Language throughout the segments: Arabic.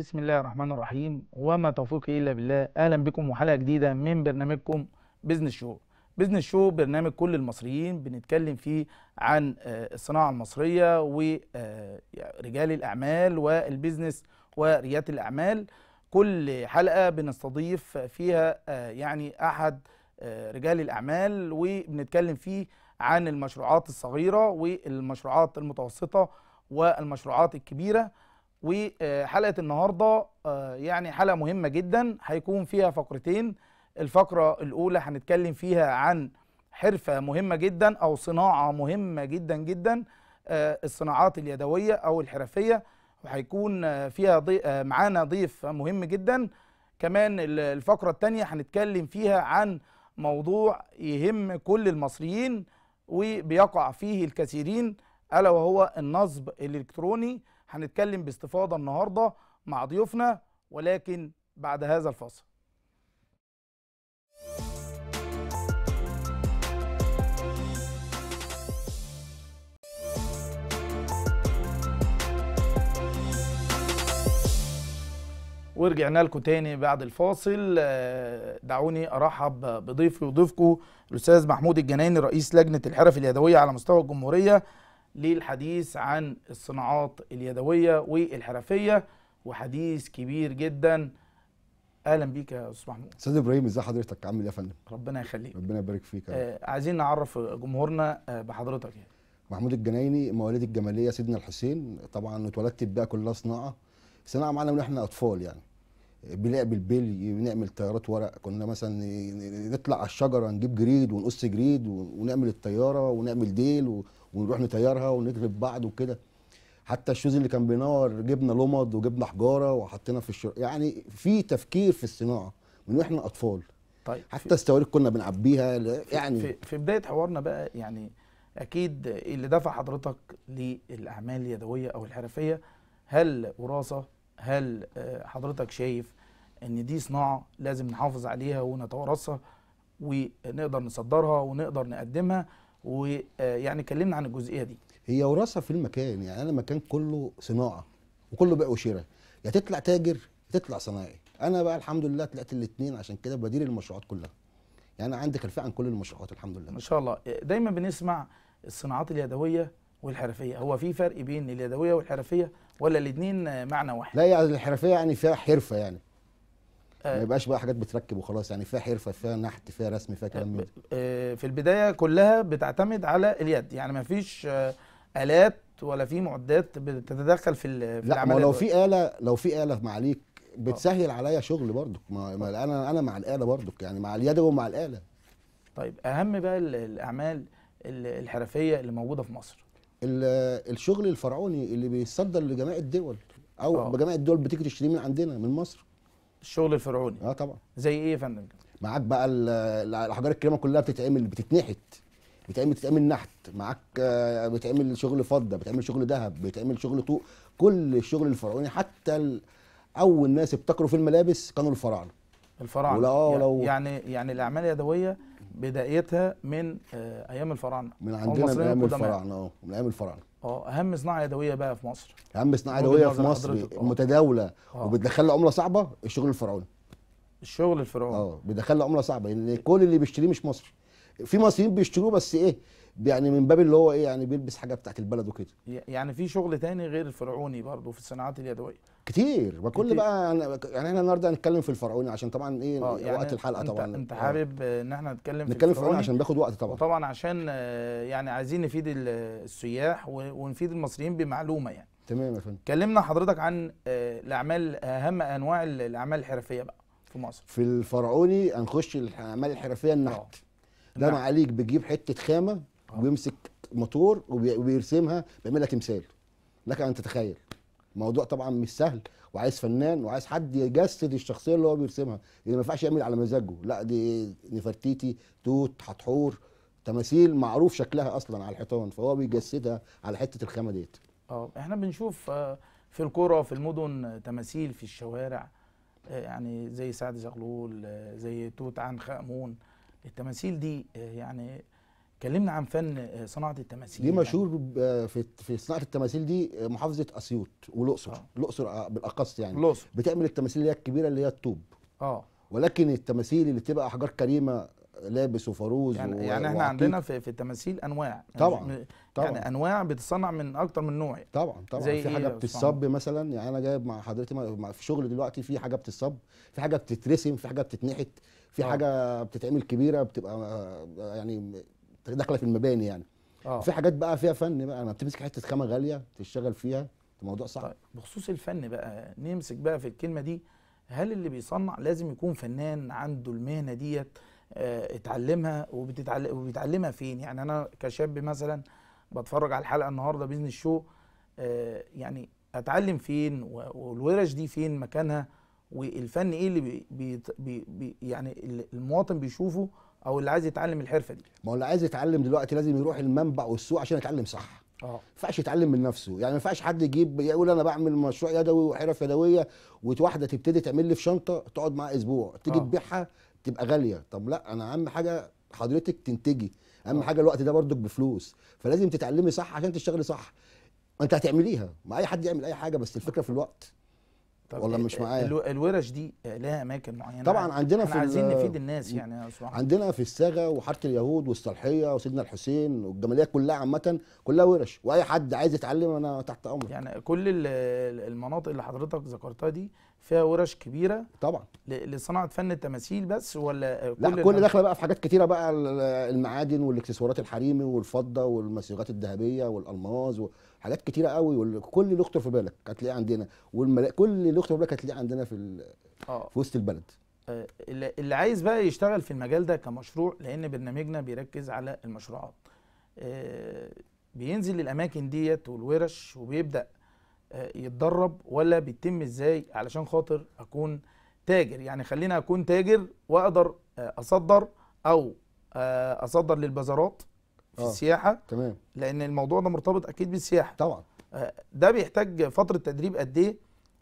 بسم الله الرحمن الرحيم وما توفيقي الا بالله اهلا بكم وحلقه جديده من برنامجكم بزنس شو بزنس شو برنامج كل المصريين بنتكلم فيه عن آه، الصناعه المصريه ورجال آه، الاعمال والبزنس ورياده الاعمال كل حلقه بنستضيف فيها آه، يعني احد رجال الاعمال وبنتكلم فيه عن المشروعات الصغيره والمشروعات المتوسطه والمشروعات الكبيره وحلقه النهارده آه، يعني حلقه مهمه جدا هيكون فيها فقرتين الفقره الاولى هنتكلم فيها عن حرفه مهمه جدا او صناعه مهمه جدا جدا آه، الصناعات اليدويه او الحرفيه وهيكون آه، فيها ضي... معانا ضيف مهم جدا كمان الفقره الثانيه هنتكلم فيها عن موضوع يهم كل المصريين وبيقع فيه الكثيرين الا وهو النصب الالكتروني هنتكلم باستفاضه النهارده مع ضيوفنا ولكن بعد هذا الفاصل ورجعنا لكم تاني بعد الفاصل آه، دعوني ارحب بضيفي وضيفكم الاستاذ محمود الجناني رئيس لجنه الحرف اليدويه على مستوى الجمهوريه للحديث عن الصناعات اليدوية والحرفية وحديث كبير جدا اهلا بيك يا استاذ محمود استاذ ابراهيم ازي حضرتك عامل ايه يا فندم ربنا يخليك ربنا يبارك فيك آه عايزين نعرف جمهورنا آه بحضرتك يعني محمود الجنايني مواليد الجماليه سيدنا الحسين طبعا اتولدت بقى كلها صناعه صناعه معانا من احنا اطفال يعني بنلعب بيل بنعمل طيارات ورق كنا مثلا نطلع على الشجره نجيب جريد ونقص جريد ونعمل الطياره ونعمل ديل و... ونروح نطيرها ونجرب بعض وكده حتى الشوز اللي كان بينور جبنا لمض وجبنا حجاره وحطينا في الشر يعني في تفكير في الصناعه من واحنا اطفال طيب حتى استواريخ كنا بنعبيها يعني في, في بدايه حوارنا بقى يعني اكيد اللي دفع حضرتك للاعمال اليدويه او الحرفيه هل وراثه هل آه، حضرتك شايف ان دي صناعه لازم نحافظ عليها ونتوارثها ونقدر نصدرها ونقدر نقدمها ويعني كلمنا عن الجزئيه دي هي وراثه في المكان يعني انا مكان كله صناعه وكله بيع وشراء يا تطلع تاجر يا تطلع صناعي انا بقى الحمد لله طلعت الاثنين عشان كده بدير المشروعات كلها يعني انا عندي خلفيه عن كل المشروعات الحمد لله ما شاء الله دايما بنسمع الصناعات اليدويه والحرفيه هو في فرق بين اليدويه والحرفيه ولا الاثنين معنى واحد لا يعني الحرفيه يعني فيها حرفه يعني ما آه. يبقاش بقى حاجات بتركب وخلاص يعني فيها حرفه فيها نحت فيها رسم فيها كلام آه، آه، في البدايه كلها بتعتمد على اليد يعني ما فيش الات ولا في معدات بتتدخل في لا ما لو في اله لو في اله معاليك بتسهل عليا شغل برضك ما, ما انا انا مع الاله برضك يعني مع اليد ومع الاله طيب اهم بقى الاعمال الحرفيه اللي موجوده في مصر الشغل الفرعوني اللي بيصدر لجميع الدول او أوه. جميع الدول بتيجي تشتريه من عندنا من مصر الشغل الفرعوني اه طبعا زي ايه يا فندم معاك بقى الاحجار الكريمه كلها بتتعمل بتتنحت بتعمل بتتعمل نحت معاك آه، بتعمل شغل فضه بتعمل شغل ذهب بتعمل شغل طوق كل الشغل الفرعوني حتى اول ناس ابتكروا في الملابس كانوا الفراعنه الفراعنه ولو آه لو يعني يعني الاعمال اليدويه بدايتها من آه، ايام الفراعنه من عندنا من ايام الفراعنه اه من ايام الفراعنه اه اهم صناعه يدويه بقى في مصر اهم صناعه يدويه في مصر اه. متداوله اه. وبتدخل لها عمله صعبه الشغل الفرعوني الشغل الفرعوني اه بيدخل لها عمله صعبه لان يعني كل اللي بيشتريه مش مصري في مصريين بيشتروه بس ايه يعني من باب اللي هو ايه يعني بيلبس حاجه بتاعت البلد وكده يعني في شغل تاني غير الفرعوني برضه في الصناعات اليدويه كتير وكل بقى يعني, يعني احنا النهارده هنتكلم في الفرعوني عشان طبعا ايه آه، يعني وقت الحلقه طبعا انت, انت آه. حابب ان احنا نتكلم في نتكلم الفرعوني عشان بياخد وقت طبعا طبعا عشان آه، يعني عايزين نفيد السياح ونفيد المصريين بمعلومه يعني تمام يا فندم كلمنا حضرتك عن الاعمال اهم انواع الاعمال الحرفيه بقى في مصر في الفرعوني هنخش الاعمال الحرفيه النحت ده معاليك بيجيب حته خامه ويمسك موتور وبيرسمها بيعمل لها تمثال لك ان تتخيل موضوع طبعا مش سهل وعايز فنان وعايز حد يجسد الشخصيه اللي هو بيرسمها اللي ما ينفعش يعمل على مزاجه لا دي نفرتيتي توت حتحور تماثيل معروف شكلها اصلا على الحيطان فهو بيجسدها على حته الخامه ديت اه احنا بنشوف آه، في القرى في المدن تماثيل في الشوارع آه، يعني زي سعد زغلول آه، زي توت عنخ امون التماثيل دي يعني كلمنا عن فن آه، صناعه التماثيل ليه يعني مشهور آه، في في صناعه التماثيل دي آه، محافظه اسيوط والاقصر آه. الاقصر بالاقص يعني الأقصر. بتعمل التماثيل اللي هي الكبيره اللي هي الطوب اه ولكن التماثيل اللي بتبقى احجار كريمه لابس وفاروز يعني, و... يعني احنا وعقيق. عندنا في, في التماثيل انواع يعني طبعا يعني طبعا يعني انواع بتصنع من اكتر من نوع طبعا طبعا زي في إيه حاجه إيه بتتصب مثلا يعني انا جايب مع حضرتك في شغل دلوقتي في حاجه بتتصب في حاجه بتترسم في حاجه بتتنحت في أوه. حاجه بتتعمل كبيره بتبقى يعني داخله في المباني يعني آه. في حاجات بقى فيها فن بقى انا بتمسك حته خامه غاليه تشتغل فيها الموضوع صعب طيب بخصوص الفن بقى نمسك بقى في الكلمه دي هل اللي بيصنع لازم يكون فنان عنده المهنه ديت اه اتعلمها وبتتعلم وبيتعلمها فين يعني انا كشاب مثلا بتفرج على الحلقه النهارده بيزنس شو اه يعني اتعلم فين والورش دي فين مكانها والفن ايه اللي بي بي بي يعني المواطن بيشوفه او اللي عايز يتعلم الحرفه دي ما هو اللي عايز يتعلم دلوقتي لازم يروح المنبع والسوق عشان يتعلم صح اه ما ينفعش يتعلم من نفسه يعني ما ينفعش حد يجيب يقول انا بعمل مشروع يدوي وحرف يدويه وواحده تبتدي تعمل لي في شنطه تقعد معاها اسبوع تيجي آه. تبيعها تبقى غاليه طب لا انا اهم حاجه حضرتك تنتجي اهم أوه. حاجه الوقت ده برضك بفلوس فلازم تتعلمي صح عشان تشتغلي صح انت هتعمليها ما اي حد يعمل اي حاجه بس الفكره في الوقت طب ولا مش معايا الورش دي لها اماكن معينه طبعا عندنا في عايزين نفيد الناس يعني أصبح. عندنا في الساغه وحاره اليهود والصالحيه وسيدنا الحسين والجماليه كلها عامه كلها ورش واي حد عايز يتعلم انا تحت امرك يعني كل المناطق اللي حضرتك ذكرتها دي فيها ورش كبيره طبعا لصناعه فن التماثيل بس ولا كل لا كل داخله بقى في حاجات كتيره بقى المعادن والاكسسوارات الحريمي والفضه والمسيغات الذهبيه والالماز و... حاجات كتيره قوي وكل اللي يخطر في بالك هتلاقيه عندنا والملا... كل اللي يخطر في بالك هتلاقيه عندنا في آه. في وسط البلد آه، اللي عايز بقى يشتغل في المجال ده كمشروع لان برنامجنا بيركز على المشروعات آه، بينزل الاماكن ديت والورش وبيبدا يتدرب ولا بيتم ازاي علشان خاطر اكون تاجر يعني خلينا اكون تاجر واقدر اصدر او اصدر للبازارات في آه. السياحه تمام لان الموضوع ده مرتبط اكيد بالسياحه طبعا آه، ده بيحتاج فتره تدريب قد ايه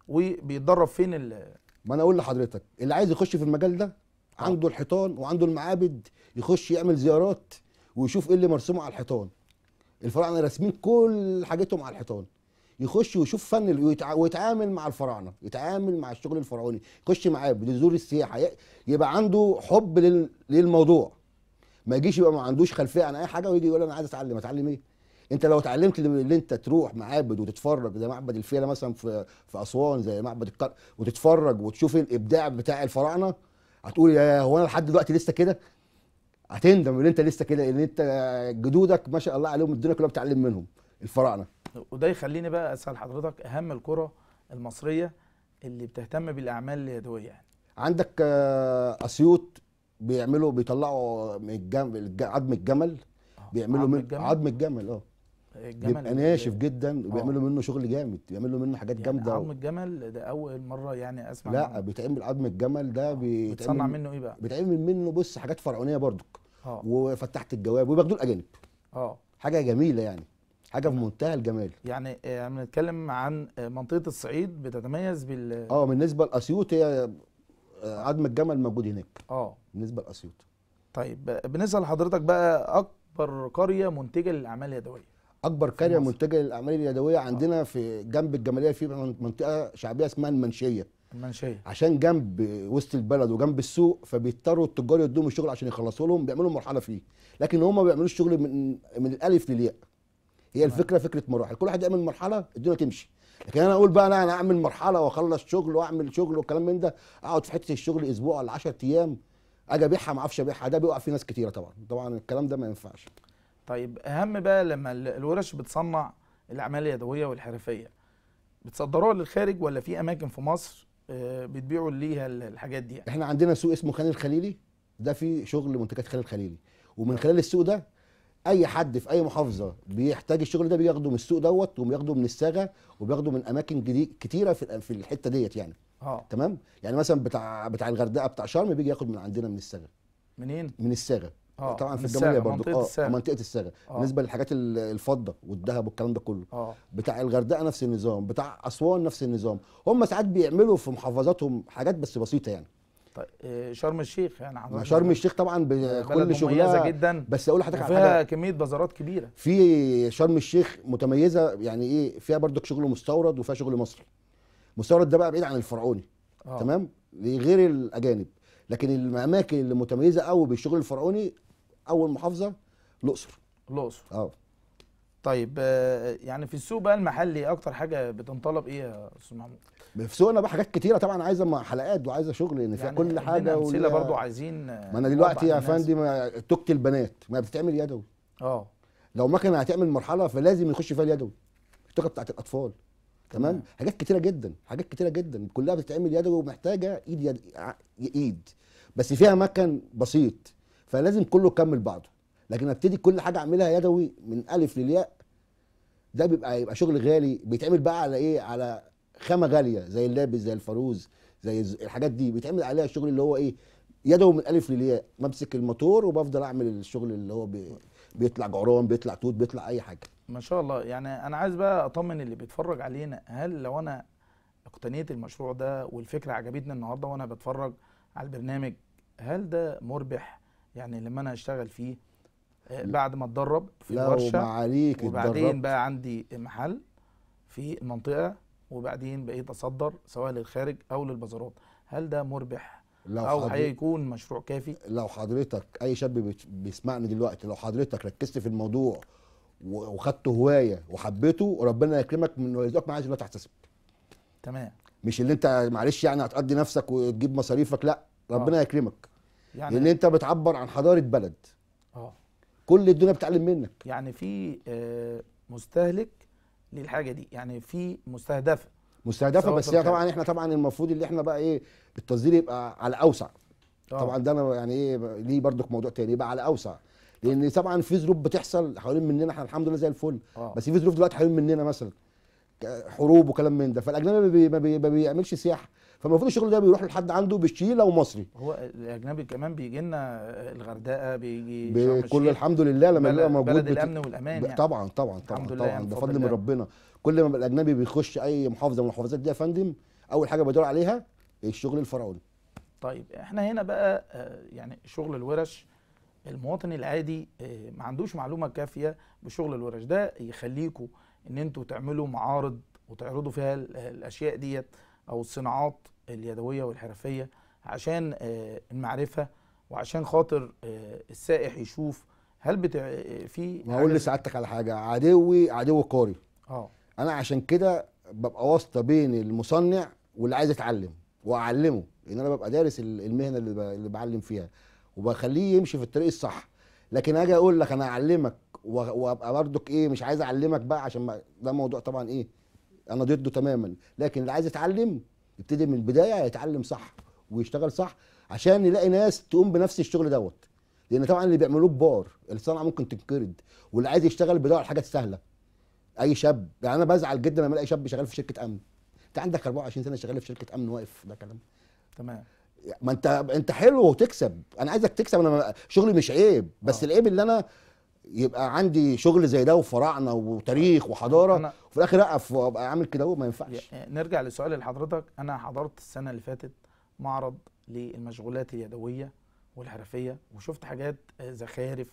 وبيتدرب فين ما انا اقول لحضرتك اللي عايز يخش في المجال ده آه. عنده الحيطان وعنده المعابد يخش يعمل زيارات ويشوف ايه اللي مرسومه على الحيطان الفراعنه راسمين كل حاجتهم على الحيطان يخش ويشوف فن ويتعامل مع الفراعنه يتعامل مع الشغل الفرعوني يخش معاه يزور السياحه يبقى عنده حب للموضوع للموضوع ما يجيش يبقى ما عندوش خلفيه عن اي حاجه ويجي يقول انا عايز اتعلم اتعلم ايه انت لو اتعلمت اللي انت تروح معابد وتتفرج زي معبد الفيله مثلا في في اسوان زي معبد القلعه وتتفرج وتشوف الابداع بتاع الفراعنه هتقول يا هو انا لحد دلوقتي لسه كده هتندم ان انت لسه كده ان انت جدودك ما شاء الله عليهم الدنيا كلها بتتعلم منهم الفراعنه وده يخليني بقى اسال حضرتك اهم الكره المصريه اللي بتهتم بالاعمال اليدويه يعني عندك آه، اسيوط بيعملوا بيطلعوا من الجمل عظم الجمل آه، بيعملوا عظم من... الجمل عظم الجمل اه بيبقى ناشف جدا وبيعملوا آه. منه شغل جامد بيعملوا منه حاجات يعني جامده عظم الجمل ده اول مره يعني اسمع لا منه. بيتعمل عظم الجمل ده آه. بيتصنع منه ايه بقى بيتعمل منه بص حاجات فرعونيه برضك اه وفتحت الجواب وبياخدوه الاجانب اه حاجه جميله يعني حاجه في نعم. منتهى الجمال يعني بنتكلم عن منطقه الصعيد بتتميز بال اه بالنسبه لاسيوط هي آه، عدم الجمل موجود هناك اه بالنسبه لاسيوط طيب بالنسبه لحضرتك بقى اكبر قريه منتجه للاعمال اليدويه اكبر قريه منتجه للاعمال اليدويه آه. عندنا آه. في جنب الجماليه في منطقه شعبيه اسمها المنشيه المنشيه عشان جنب وسط البلد وجنب السوق فبيضطروا التجار يدوهم الشغل عشان يخلصوا لهم بيعملوا مرحله فيه لكن هم ما بيعملوش شغل من من الالف للياء هي الفكره فكره مراحل كل واحد يعمل مرحله الدنيا تمشي لكن انا اقول بقى انا انا اعمل مرحله واخلص شغل واعمل شغل والكلام من ده اقعد في حته الشغل اسبوع ولا 10 ايام اجي ابيعها ما اعرفش ابيعها ده بيوقع فيه ناس كتيره طبعا طبعا الكلام ده ما ينفعش طيب اهم بقى لما الورش بتصنع الاعمال اليدويه والحرفيه بتصدروها للخارج ولا في اماكن في مصر آه، بتبيعوا ليها الحاجات دي يعني. احنا عندنا سوق اسمه خان الخليلي ده فيه شغل منتجات خان الخليلي ومن خلال السوق ده اي حد في اي محافظه بيحتاج الشغل ده بياخده من السوق دوت وبياخده من الساغه وبياخده من اماكن جديد كتيره في في الحته ديت يعني اه تمام يعني مثلا بتاع بتاع الغردقه بتاع شرم بيجي ياخد من عندنا من الساغه منين من الساغه آه. طبعا في الجمهوريه برضو منطقه آه، الساغه منطقه الساغه آه. بالنسبه للحاجات الفضه والذهب والكلام ده كله آه. بتاع الغردقه نفس النظام بتاع اسوان نفس النظام هم ساعات بيعملوا في محافظاتهم حاجات بس بسيطه يعني طيب آه، شرم الشيخ يعني ما شرم الشيخ طبعا بكل شغلها جدا بس اقول لحضرتك على حاجه كميه بازارات كبيره في شرم الشيخ متميزه يعني ايه فيها برضك شغل مستورد وفيها شغل مصري مستورد ده بقى بعيد عن الفرعوني آه. تمام غير الاجانب لكن الاماكن اللي متميزه قوي بالشغل الفرعوني اول محافظه الاقصر الاقصر اه طيب آه، يعني في السوق بقى المحلي اكتر حاجه بتنطلب ايه يا استاذ محمود في سوقنا بقى حاجات كتيره طبعا عايزه حلقات وعايزه شغل لان فيها يعني كل حاجه امثله برضو عايزين ما انا دلوقتي يا فندم توكه البنات ما بتتعمل يدوي اه لو مكنه هتعمل مرحله فلازم يخش فيها اليدوي التوكه بتاعت الاطفال تمام. تمام حاجات كتيره جدا حاجات كتيره جدا كلها بتتعمل يدوي ومحتاجه ايد يد... ايد بس فيها مكن بسيط فلازم كله يكمل بعضه لكن ابتدي كل حاجه اعملها يدوي من الف للياء ده بيبقى يبقى شغل غالي بيتعمل بقى على ايه على خامه غاليه زي اللابس زي الفاروز زي الحاجات دي بيتعمل عليها الشغل اللي هو ايه يدوي من الالف للياء بمسك الموتور وبفضل اعمل الشغل اللي هو بي بيطلع جعران بيطلع توت بيطلع اي حاجه ما شاء الله يعني انا عايز بقى اطمن اللي بيتفرج علينا هل لو انا اقتنيت المشروع ده والفكره عجبتني النهارده وانا بتفرج على البرنامج هل ده مربح يعني لما انا اشتغل فيه آه، بعد ما اتدرب في الورشه وبعدين اتدربت. بقى عندي محل في المنطقه وبعدين بقيت اصدر سواء للخارج او للبازارات هل ده مربح لو او هيكون حضر... مشروع كافي لو حضرتك اي شاب بيسمعني دلوقتي لو حضرتك ركزت في الموضوع وخدته هوايه وحبيته ربنا يكرمك من ويرزقك معاش لا تحتسب تمام مش اللي انت معلش يعني هتقضي نفسك وتجيب مصاريفك لا ربنا آه. يكرمك يعني لان انت بتعبر عن حضاره بلد اه كل الدنيا بتعلم منك يعني في آه، مستهلك للحاجه دي يعني في مستهدفه مستهدفه بس هي طبعا احنا طبعا المفروض اللي احنا بقى ايه التصدير يبقى على اوسع أوه. طبعا ده انا يعني ايه ليه برضك موضوع تاني يبقى على اوسع لان طبعا في ظروف بتحصل حوالين مننا احنا الحمد لله زي الفل أوه. بس في ظروف دلوقتي حوالين مننا مثلا حروب وكلام من ده فالاجنبي ما بيعملش سياحه فالمفروض الشغل ده بيروح لحد عنده بالشيله ومصري هو الاجنبي كمان بيجي لنا الغردقه بيجي بكل الحمد لله لما بيبقى موجود بلد الامن والامان يعني طبعا طبعا طبعا طبعا ده فضل من ربنا كل ما الاجنبي بيخش اي محافظه من المحافظات دي يا فندم اول حاجه بدور عليها الشغل الفرعوني طيب احنا هنا بقى آه، يعني شغل الورش المواطن العادي آه، ما عندوش معلومه كافيه بشغل الورش ده يخليكم ان انتوا تعملوا معارض وتعرضوا فيها الاشياء ديت او الصناعات اليدويه والحرفيه عشان آه، المعرفه وعشان خاطر آه، السائح يشوف هل بتاع آه، في اقول لسعادتك على حاجه عدوي عدو قاري اه انا عشان كده ببقى واسطه بين المصنع واللي عايز يتعلم واعلمه لان انا ببقى دارس المهنه اللي بعلم فيها وبخليه يمشي في الطريق الصح لكن اجي اقول لك انا اعلمك وابقى برضك ايه مش عايز اعلمك بقى عشان ده موضوع طبعا ايه انا ضده تماما لكن اللي عايز يتعلم يبتدي من البدايه يتعلم صح ويشتغل صح عشان يلاقي ناس تقوم بنفس الشغل دوت لان طبعا اللي بيعملوه كبار الصنعه ممكن تنقرض واللي عايز يشتغل بيدور على حاجات سهله اي شاب يعني انا بزعل جدا لما الاقي شاب شغال في شركه امن انت عندك 24 سنه شغال في شركه امن واقف ده كلام تمام ما انت انت حلو وتكسب انا عايزك تكسب انا شغلي مش عيب بس أوه. العيب اللي انا يبقى عندي شغل زي ده وفراعنه وتاريخ طيب، وحضاره وفي الاخر اقف وابقى عامل كده ما ينفعش آه، نرجع لسؤال لحضرتك انا حضرت السنه اللي فاتت معرض للمشغولات اليدويه والحرفيه وشفت حاجات آه، زخارف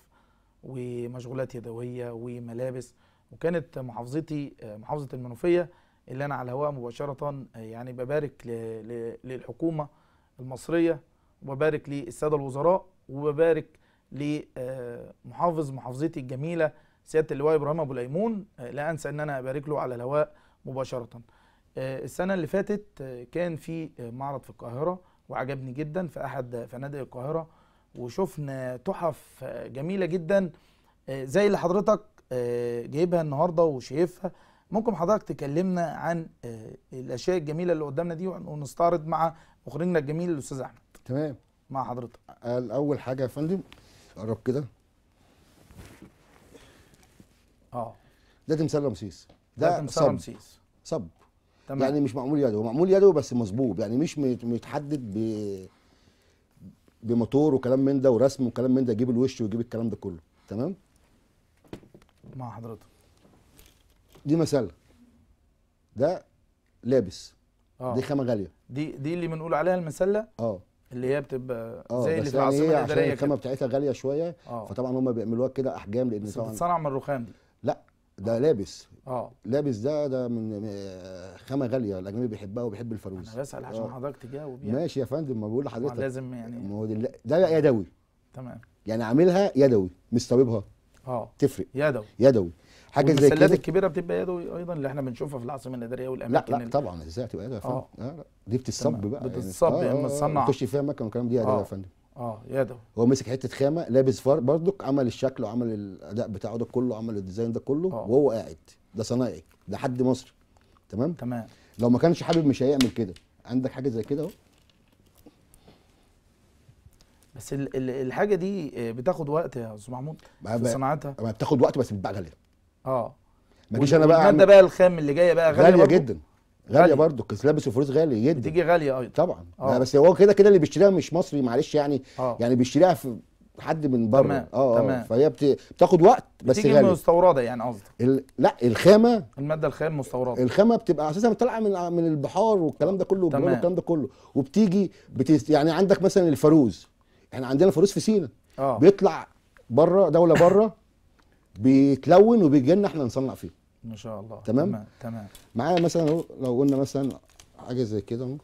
ومشغولات يدويه وملابس وكانت محافظتي آه، محافظه المنوفيه اللي انا على الهواء مباشره يعني ببارك للحكومه المصريه وببارك للساده الوزراء وببارك لمحافظ محافظتي الجميله سياده اللواء ابراهيم ابو ليمون آه، لا انسى ان انا ابارك له على الهواء مباشره. آه، السنه اللي فاتت آه، كان في معرض في القاهره وعجبني جدا في احد فنادق القاهره وشفنا تحف جميله جدا زي اللي حضرتك جايبها النهارده وشايفها ممكن حضرتك تكلمنا عن الاشياء الجميله اللي قدامنا دي ونستعرض مع مخرجنا الجميل الاستاذ احمد تمام مع حضرتك اول حاجه يا فندم قرب كده اه ده تمثال رمسيس ده, تمثال رمسيس صب تمام. يعني مش معمول يدوي معمول يدوي بس مصبوب يعني مش متحدد ب بموتور وكلام من ده ورسم وكلام من ده يجيب الوش ويجيب الكلام ده كله تمام مع حضرتك دي مسألة ده لابس آه. دي خامة غالية دي دي اللي بنقول عليها المسلة اه اللي هي بتبقى آه، زي اللي في يعني العاصمه إيه؟ الاداريه الاداريه الخامه بتاعتها غاليه شويه أوه. فطبعا هم بيعملوها كده احجام لان طبعا بتتصنع من الرخام دي لا ده أوه. لابس اه لابس ده ده من خامه غاليه الاجنبي بيحبها وبيحب الفروز انا بسال عشان آه. حضرتك تجاوب يعني ماشي يا فندم ما بقول لحضرتك لازم يعني ما هو ده يدوي تمام يعني عاملها يدوي مش طبيبها اه تفرق يدوي يدوي حاجه زي كده المسلات الكبيره بتبقى يدوي ايضا اللي احنا بنشوفها في العاصمه الاداريه والاماكن لا لا طبعا ازاي تبقى يدوي فندم آه. دي بتتصب بقى يعني. بتتصب آه، يا يعني اما تصنع تخش فيها مكنه والكلام دي يدوي يا آه. فندم اه يدوي هو مسك حته خامه لابس فار برضك عمل الشكل وعمل الاداء بتاعه ده كله عمل الديزاين ده كله أوه. وهو قاعد ده صنايعي ده حد مصري تمام تمام لو ما كانش حابب مش هيعمل كده عندك حاجه زي كده اهو بس الحاجه دي بتاخد وقت يا استاذ محمود في صناعتها بتاخد وقت بس بتتباع غاليه اه ما اجيش انا بقى الماده بقى الخام اللي جايه بقى غاليه, غالية جدا غاليه برضه الكسلابس وفلوس غالي جدا بتيجي غاليه ايضا أيوة. طبعا آه. بس هو كده كده اللي بيشتريها مش مصري معلش يعني أوه. يعني بيشتريها في حد من بره تمام اه, آه. تمام. فهي بت... بتاخد وقت بس بتيجي غالي مستورده يعني قصدك ال... لا الخامه الماده الخام مستورده الخامه بتبقى اساسا طالعه من من البحار والكلام ده كله تمام. والكلام ده كله وبتيجي بت... يعني عندك مثلا الفاروز احنا عندنا الفاروز في سينا آه. بيطلع بره دوله بره بيتلون وبيجي لنا احنا نصنع فيه ما شاء الله تمام تمام, تمام. معايا مثلا لو قلنا مثلا حاجه زي كده آه.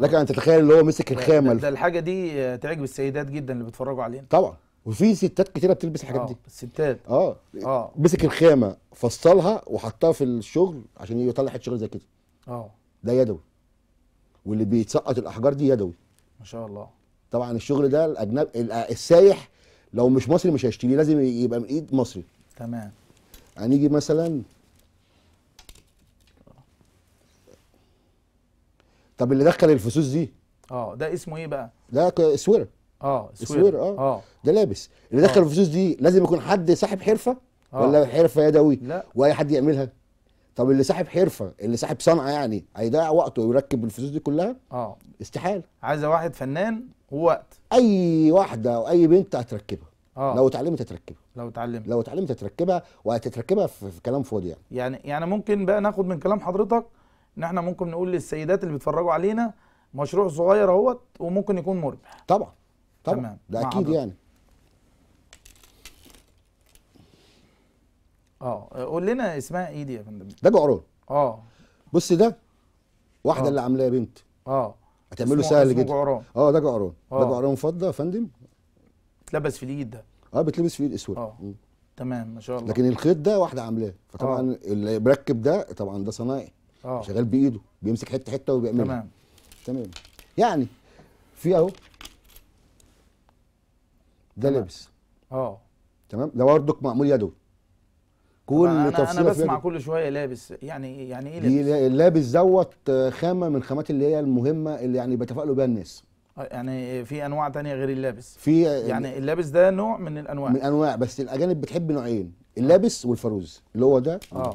لكن ان تتخيل اللي هو مسك الخامه ده, ده الحاجه دي تعجب السيدات جدا اللي بيتفرجوا علينا طبعا وفي ستات كتيره بتلبس الحاجات آه، دي الستات اه اه مسك الخامه فصلها وحطها في الشغل عشان يطلع حته شغل زي كده اه ده يدوي واللي بيتسقط الاحجار دي يدوي ما شاء الله طبعا الشغل ده الاجنبي السايح لو مش مصري مش هيشتري لازم يبقى من ايد مصري تمام هنيجي مثلا طب اللي دخل الفسوس دي اه ده اسمه ايه بقى ده اسوره اه اسوره اه ده لابس اللي دخل آه. الفسوس دي لازم يكون حد صاحب حرفه آه. ولا حرفه يدوي لا واي حد يعملها طب اللي صاحب حرفه اللي صاحب صنعه يعني هيضيع وقته ويركب الفلوس دي كلها اه استحاله عايزه واحد فنان ووقت اي واحده او اي بنت هتركبها اه لو اتعلمت هتركبها لو اتعلمت لو اتعلمت هتركبها وهتتركبها في, كلام فاضي يعني يعني يعني ممكن بقى ناخد من كلام حضرتك ان احنا ممكن نقول للسيدات اللي بيتفرجوا علينا مشروع صغير اهوت وممكن يكون مربح طبعا طبعا تمام. ده اكيد حضرتك. يعني اه قول لنا اسمها ايه دي يا فندم ده جعرون اه بص ده واحده اه. اللي عاملاه بنت اه هتعمله سهل جدا اه ده جعرون ده اه. جعرون فضه يا فندم بتلبس في الايد ده اه بتلبس في ايد اسود اه تمام ما شاء الله لكن الخيط ده واحده عاملاه فطبعا أوه. اللي مركب ده طبعا ده صنايعي اه. شغال بايده بيمسك حته حته وبيعملها تمام تمام يعني في اهو ده لبس اه تمام ده وردك معمول يدوي كل أنا أنا بسمع كل شوية لابس يعني إيه- يعني إيه لابس؟ اللابس دوت آه، خامة من الخامات اللي هي المهمة اللي يعني بيتفائلوا بيها الناس آه، يعني في انواع تانية غير اللابس في آه، يعني اللابس ده نوع من الانواع من انواع بس الاجانب بتحب نوعين اللابس والفروز اللي هو ده اه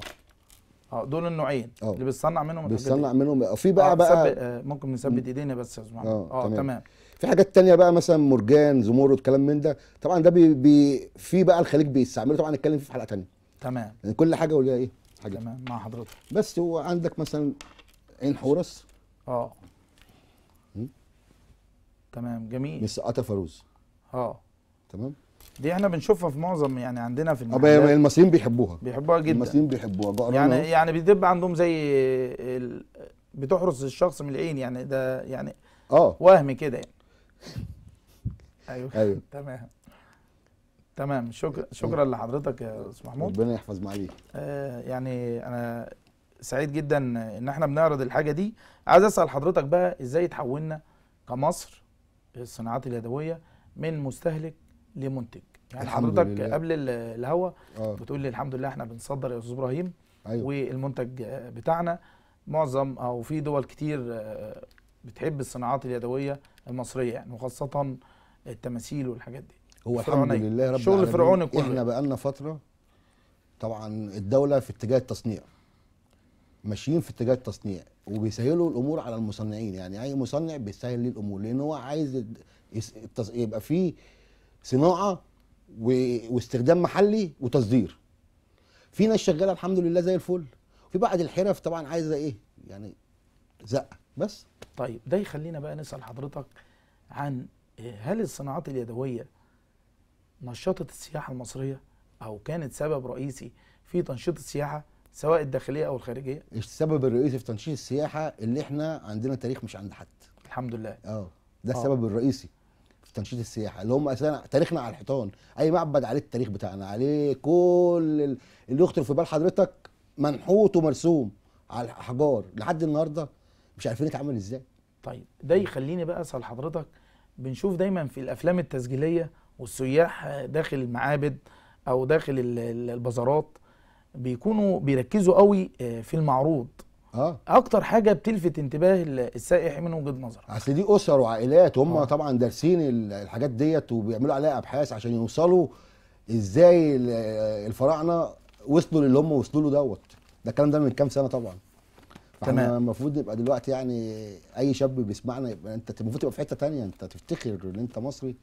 اه دول النوعين أوه. اللي بتصنع منهم بتصنع منهم في بقى آه بقى آه ممكن نثبت ايدينا بس يا محمد اه تمام. تمام في حاجات تانية بقى مثلا مرجان زمرد كلام من ده طبعا ده بي, بي في بقى الخليج بيستعمله طبعا نتكلم فيه في حلقه تانية تمام يعني كل حاجه وليها ايه حاجة تمام مع حضرتك بس هو عندك مثلا عين حورس اه تمام جميل مسقطه فاروز اه تمام دي احنا بنشوفها في معظم يعني عندنا في آه، المحلات المصريين بيحبوها بيحبوها جدا المصريين بيحبوها يعني هو. يعني بيدب عندهم زي ال... بتحرس الشخص من العين يعني ده يعني اه وهم كده يعني ايوه ايوه تمام تمام شكرا شكرا لحضرتك يا استاذ محمود ربنا يحفظ معاليك آه يعني انا سعيد جدا ان احنا بنعرض الحاجه دي عايز اسال حضرتك بقى ازاي تحولنا كمصر الصناعات اليدويه من مستهلك لمنتج يعني حضرتك لله. قبل الهوا آه. بتقول لي الحمد لله احنا بنصدر يا استاذ ابراهيم أيوة. والمنتج بتاعنا معظم او في دول كتير آه، بتحب الصناعات اليدويه المصريه يعني وخاصه التماثيل والحاجات دي هو الحمد لله رب شغل فرعوني كله احنا بقالنا فتره طبعا الدوله في اتجاه التصنيع ماشيين في اتجاه التصنيع وبيسهلوا الامور على المصنعين يعني اي مصنع بيسهل ليه الامور لان هو عايز يبقى فيه صناعه واستخدام محلي وتصدير في ناس شغاله الحمد لله زي الفل في بعض الحرف طبعا عايزه ايه يعني زقه بس طيب ده يخلينا بقى نسال حضرتك عن آه، هل الصناعات اليدويه نشطت السياحه المصريه او كانت سبب رئيسي في تنشيط السياحه سواء الداخليه او الخارجيه السبب الرئيسي في تنشيط السياحه اللي احنا عندنا تاريخ مش عند حد الحمد لله اه ده أوه. السبب الرئيسي في تنشيط السياحه اللي هم اساسا تاريخنا على الحيطان اي معبد عليه التاريخ بتاعنا عليه كل اللي يخطر في بال حضرتك منحوت ومرسوم على الأحجار لحد النهارده مش عارفين يتعامل ازاي طيب ده يخليني بقى اسال حضرتك بنشوف دايما في الافلام التسجيليه والسياح داخل المعابد او داخل البازارات بيكونوا بيركزوا قوي آه، في المعروض اه اكتر حاجه بتلفت انتباه السائح من وجهه نظر اصل دي اسر وعائلات هم آه. طبعا دارسين الحاجات ديت وبيعملوا عليها ابحاث عشان يوصلوا ازاي الفراعنه وصلوا للي هم وصلوا له دوت ده الكلام ده من كام سنه طبعا تمام المفروض يبقى دلوقتي يعني اي شاب بيسمعنا يبقى انت المفروض تبقى في حته ثانيه انت تفتخر ان انت مصري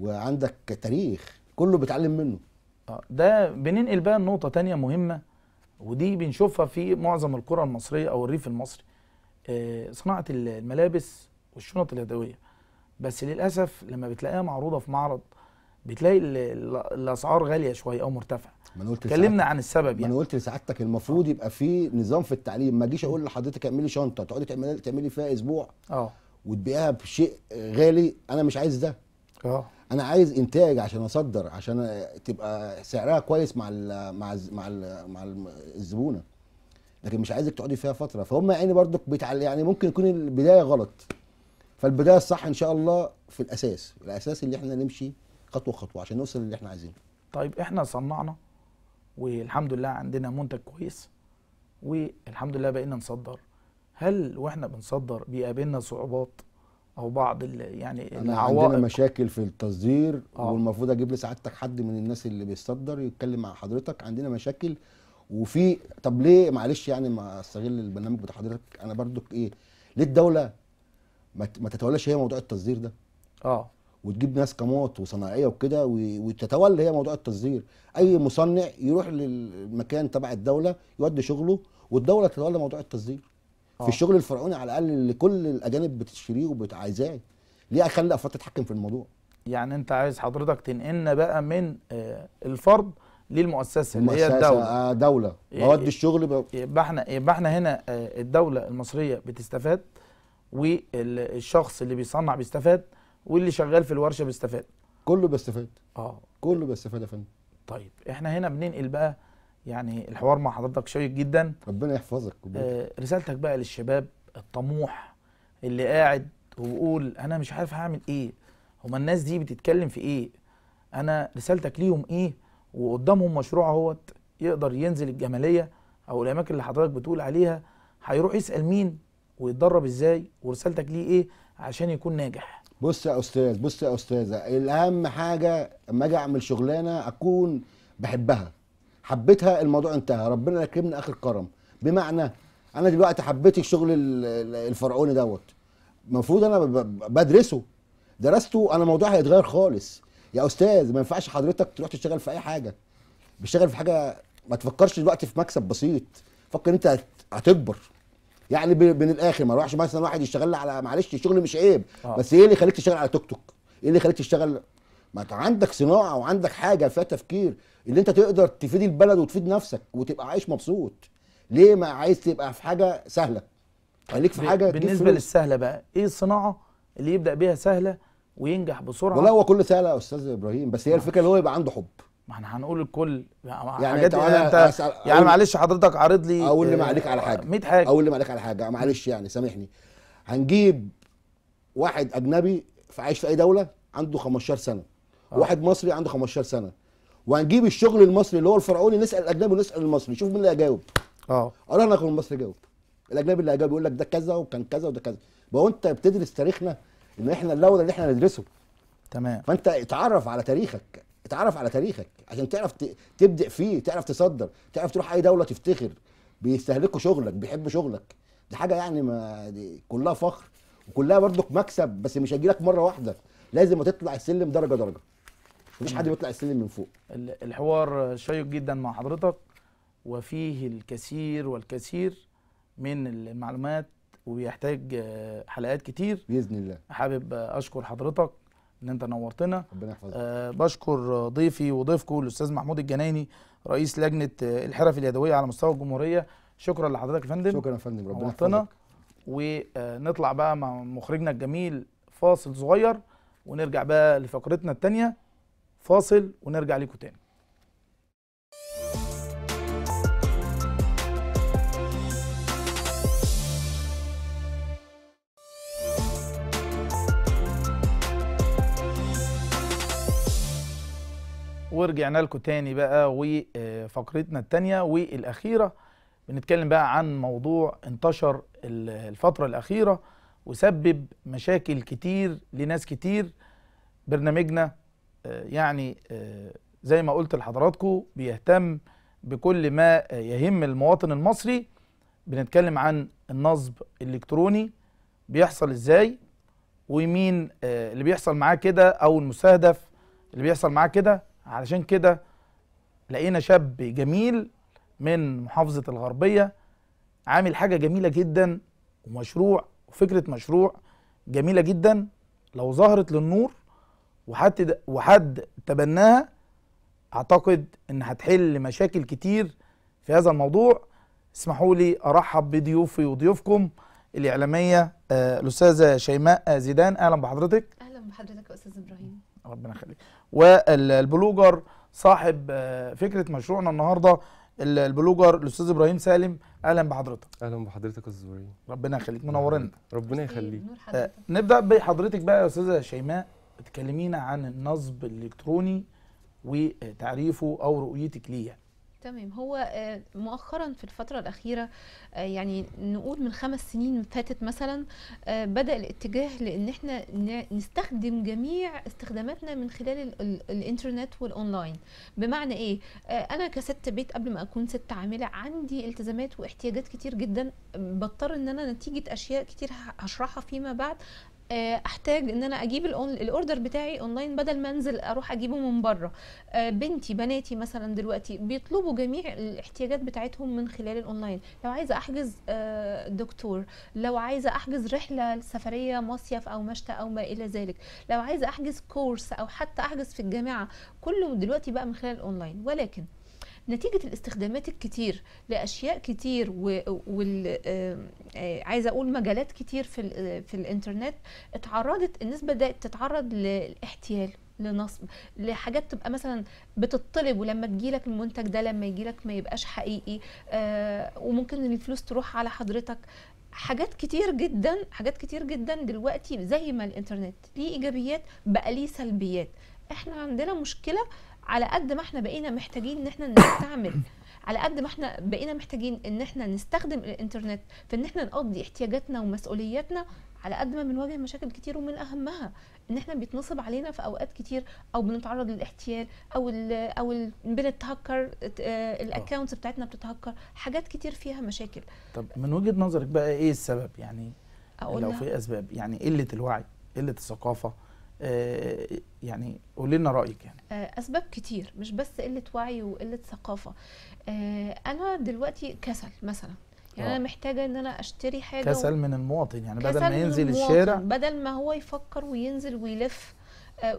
وعندك تاريخ كله بيتعلم منه آه، ده بننقل بقى لنقطة تانية مهمة ودي بنشوفها في معظم الكرة المصرية أو الريف المصري آه، صناعة الملابس والشنط اليدوية بس للأسف لما بتلاقيها معروضة في معرض بتلاقي الأسعار غالية شوية أو مرتفعة ما انا قلت عن السبب يعني ما انا يعني. قلت لسعادتك المفروض يبقى في نظام في التعليم ما اجيش اقول لحضرتك اعملي شنطه تقعدي تعملي تعملي فيها اسبوع اه وتبيعها بشيء غالي انا مش عايز ده اه انا عايز انتاج عشان اصدر عشان تبقى سعرها كويس مع ال مع ال مع ال مع الزبونه لكن مش عايزك تقعدي فيها فتره فهم يعني برضك بيتعل يعني ممكن يكون البدايه غلط فالبدايه الصح ان شاء الله في الاساس الاساس اللي احنا نمشي خطوه خطوه عشان نوصل للي احنا عايزينه طيب احنا صنعنا والحمد لله عندنا منتج كويس والحمد لله بقينا نصدر هل واحنا بنصدر بيقابلنا صعوبات او بعض يعني أنا العوائق عندنا مشاكل في التصدير آه. والمفروض اجيب لسعادتك حد من الناس اللي بيصدر يتكلم مع حضرتك عندنا مشاكل وفي طب ليه معلش يعني ما استغل البرنامج بتاع حضرتك انا برضك ايه ليه الدوله ما تتولاش هي موضوع التصدير ده اه وتجيب ناس كموت وصناعيه وكده وتتولى هي موضوع التصدير اي مصنع يروح للمكان تبع الدوله يودي شغله والدوله تتولى موضوع التصدير في آه. الشغل الفرعوني على الاقل اللي كل الاجانب بتشتريه وبتعايزاه ليه اخلي افراد تتحكم في الموضوع يعني انت عايز حضرتك تنقلنا بقى من آه، الفرد للمؤسسه اللي هي الدوله آه، دوله إيه، مواد إيه، الشغل يبقى احنا يبقى احنا هنا الدوله المصريه بتستفاد والشخص اللي بيصنع بيستفاد واللي شغال في الورشه بيستفاد كله بيستفاد اه كله بيستفاد يا فندم طيب احنا هنا بننقل بقى يعني الحوار مع حضرتك شيق جدا ربنا يحفظك آه رسالتك بقى للشباب الطموح اللي قاعد وبيقول انا مش عارف هعمل ايه هما الناس دي بتتكلم في ايه انا رسالتك ليهم ايه وقدامهم مشروع اهوت يقدر ينزل الجماليه او الاماكن اللي حضرتك بتقول عليها هيروح يسال مين ويتدرب ازاي ورسالتك ليه ايه عشان يكون ناجح بص يا استاذ بص يا استاذه الاهم حاجه اما اجي اعمل شغلانه اكون بحبها حبيتها الموضوع انتهى ربنا يكرمنا اخر كرم بمعنى انا دلوقتي حبيت الشغل الفرعوني دوت المفروض انا بدرسه درسته انا الموضوع هيتغير خالص يا استاذ ما ينفعش حضرتك تروح تشتغل في اي حاجه بتشتغل في حاجه ما تفكرش دلوقتي في مكسب بسيط فكر انت هتكبر يعني من الاخر ما اروحش مثلا واحد يشتغل على معلش شغل مش عيب آه. بس ايه اللي يخليك تشتغل على توك توك ايه اللي يخليك تشتغل ما انت عندك صناعه وعندك حاجه فيها تفكير اللي انت تقدر تفيد البلد وتفيد نفسك وتبقى عايش مبسوط ليه ما عايز تبقى في حاجه سهله خليك في حاجه بالنسبه للسهله بقى ايه الصناعه اللي يبدا بيها سهله وينجح بسرعه ولا هو كل سهله يا استاذ ابراهيم بس هي الفكره اللي هو يبقى عنده حب ما احنا هنقول الكل يعني, يعني انت, يعني انت يعني معلش حضرتك عارض لي اقول لي آه، ما عليك على حاجه 100 حاجه اقول لي ما عليك على حاجه معلش يعني سامحني هنجيب واحد اجنبي عايش في اي دوله عنده 15 سنه آه. واحد مصري عنده 15 سنه وهنجيب الشغل المصري اللي هو الفرعوني نسال الاجنبي ونسال المصري نشوف مين اللي هيجاوب اه قال انا المصري جاوب الاجنبي اللي هيجاوب يقول لك ده كذا وكان كذا وده كذا بقى انت بتدرس تاريخنا ان احنا اللون اللي احنا ندرسه تمام فانت اتعرف على تاريخك اتعرف على تاريخك عشان تعرف تبدا فيه تعرف تصدر تعرف تروح اي دوله تفتخر بيستهلكوا شغلك بيحبوا شغلك دي حاجه يعني ما دي كلها فخر وكلها برضك مكسب بس مش هيجي لك مره واحده لازم تطلع السلم درجه درجه مفيش حد بيطلع السلم من فوق الحوار شيق جدا مع حضرتك وفيه الكثير والكثير من المعلومات وبيحتاج آه، حلقات كتير باذن الله حابب اشكر حضرتك ان انت نورتنا ربنا يحفظك أه بشكر ضيفي وضيفكم الاستاذ محمود الجنايني رئيس لجنه آه، الحرف اليدويه على مستوى الجمهوريه شكرا لحضرتك يا فندم شكرا يا فندم ربنا يحفظك ونطلع آه، بقى مع مخرجنا الجميل فاصل صغير ونرجع بقى لفقرتنا الثانيه فاصل ونرجع لكم تاني ورجعنا لكم تاني بقى وفقرتنا التانية والأخيرة بنتكلم بقى عن موضوع انتشر الفترة الأخيرة وسبب مشاكل كتير لناس كتير برنامجنا يعني آه، زي ما قلت لحضراتكم بيهتم بكل ما يهم المواطن المصري بنتكلم عن النصب الالكتروني بيحصل ازاي ومين آه، اللي بيحصل معاه كده او المستهدف اللي بيحصل معاه كده علشان كده لقينا شاب جميل من محافظة الغربية عامل حاجة جميلة جدا ومشروع وفكرة مشروع جميلة جدا لو ظهرت للنور وحد وحد تبناها اعتقد ان هتحل مشاكل كتير في هذا الموضوع اسمحوا لي ارحب بضيوفي وضيوفكم الاعلاميه آه، الاستاذه شيماء آه، زيدان اهلا بحضرتك اهلا بحضرتك يا استاذ ابراهيم ربنا يخليك والبلوجر صاحب آه، فكره مشروعنا النهارده البلوجر الاستاذ ابراهيم سالم اهلا بحضرتك اهلا بحضرتك يا استاذ ابراهيم ربنا يخليك منورنا ربنا يخليك نبدا بحضرتك بقى يا استاذه شيماء تكلمينا عن النصب الالكتروني وتعريفه او رؤيتك ليه يعني. تمام هو آه، مؤخرا في الفترة الأخيرة آه، يعني نقول من خمس سنين فاتت مثلا آه، بدأ الاتجاه لأن احنا نستخدم جميع استخداماتنا من خلال الإنترنت والأونلاين بمعنى إيه؟ أنا كست بيت قبل ما أكون ست عاملة عندي التزامات واحتياجات كتير جدا بضطر إن أنا نتيجة أشياء كتير هشرحها فيما بعد آه، احتاج ان انا اجيب الاوردر بتاعي اونلاين بدل ما انزل اروح اجيبه من بره آه، بنتي بناتي مثلا دلوقتي بيطلبوا جميع الاحتياجات بتاعتهم من خلال الاونلاين لو عايزه احجز آه، دكتور لو عايزه احجز رحله سفريه مصيف او مشتى او ما الى ذلك لو عايزه احجز كورس او حتى احجز في الجامعه كله دلوقتي بقى من خلال الاونلاين ولكن نتيجه الاستخدامات الكتير لاشياء كتير وعايزه آه، اقول مجالات كتير في آه، في الانترنت اتعرضت النسبة بدات تتعرض للاحتيال لنصب لحاجات تبقى مثلا بتطلب ولما تجيلك المنتج ده لما يجيلك ما يبقاش حقيقي آه وممكن الفلوس تروح على حضرتك حاجات كتير جدا حاجات كتير جدا دلوقتي زي ما الانترنت ليه ايجابيات بقى ليه سلبيات احنا عندنا مشكله على قد ما احنا بقينا محتاجين ان احنا نستعمل على قد ما احنا بقينا محتاجين ان احنا نستخدم الانترنت في ان احنا نقضي احتياجاتنا ومسؤولياتنا على قد ما بنواجه مشاكل كتير ومن اهمها ان احنا بيتنصب علينا في اوقات كتير او بنتعرض للاحتيال او الـ او بنتهكر آه، آه. الاكونتس بتاعتنا بتتهكر حاجات كتير فيها مشاكل طب من وجهه نظرك بقى ايه السبب يعني لو في اسباب يعني قله الوعي قله الثقافه آه، يعني قول لنا رايك يعني آه، اسباب كتير مش بس قله وعي وقله ثقافه آه، انا دلوقتي كسل مثلا يعني أوه. انا محتاجه ان انا اشتري حاجه كسل و... من المواطن يعني بدل ما ينزل الشارع بدل ما هو يفكر وينزل ويلف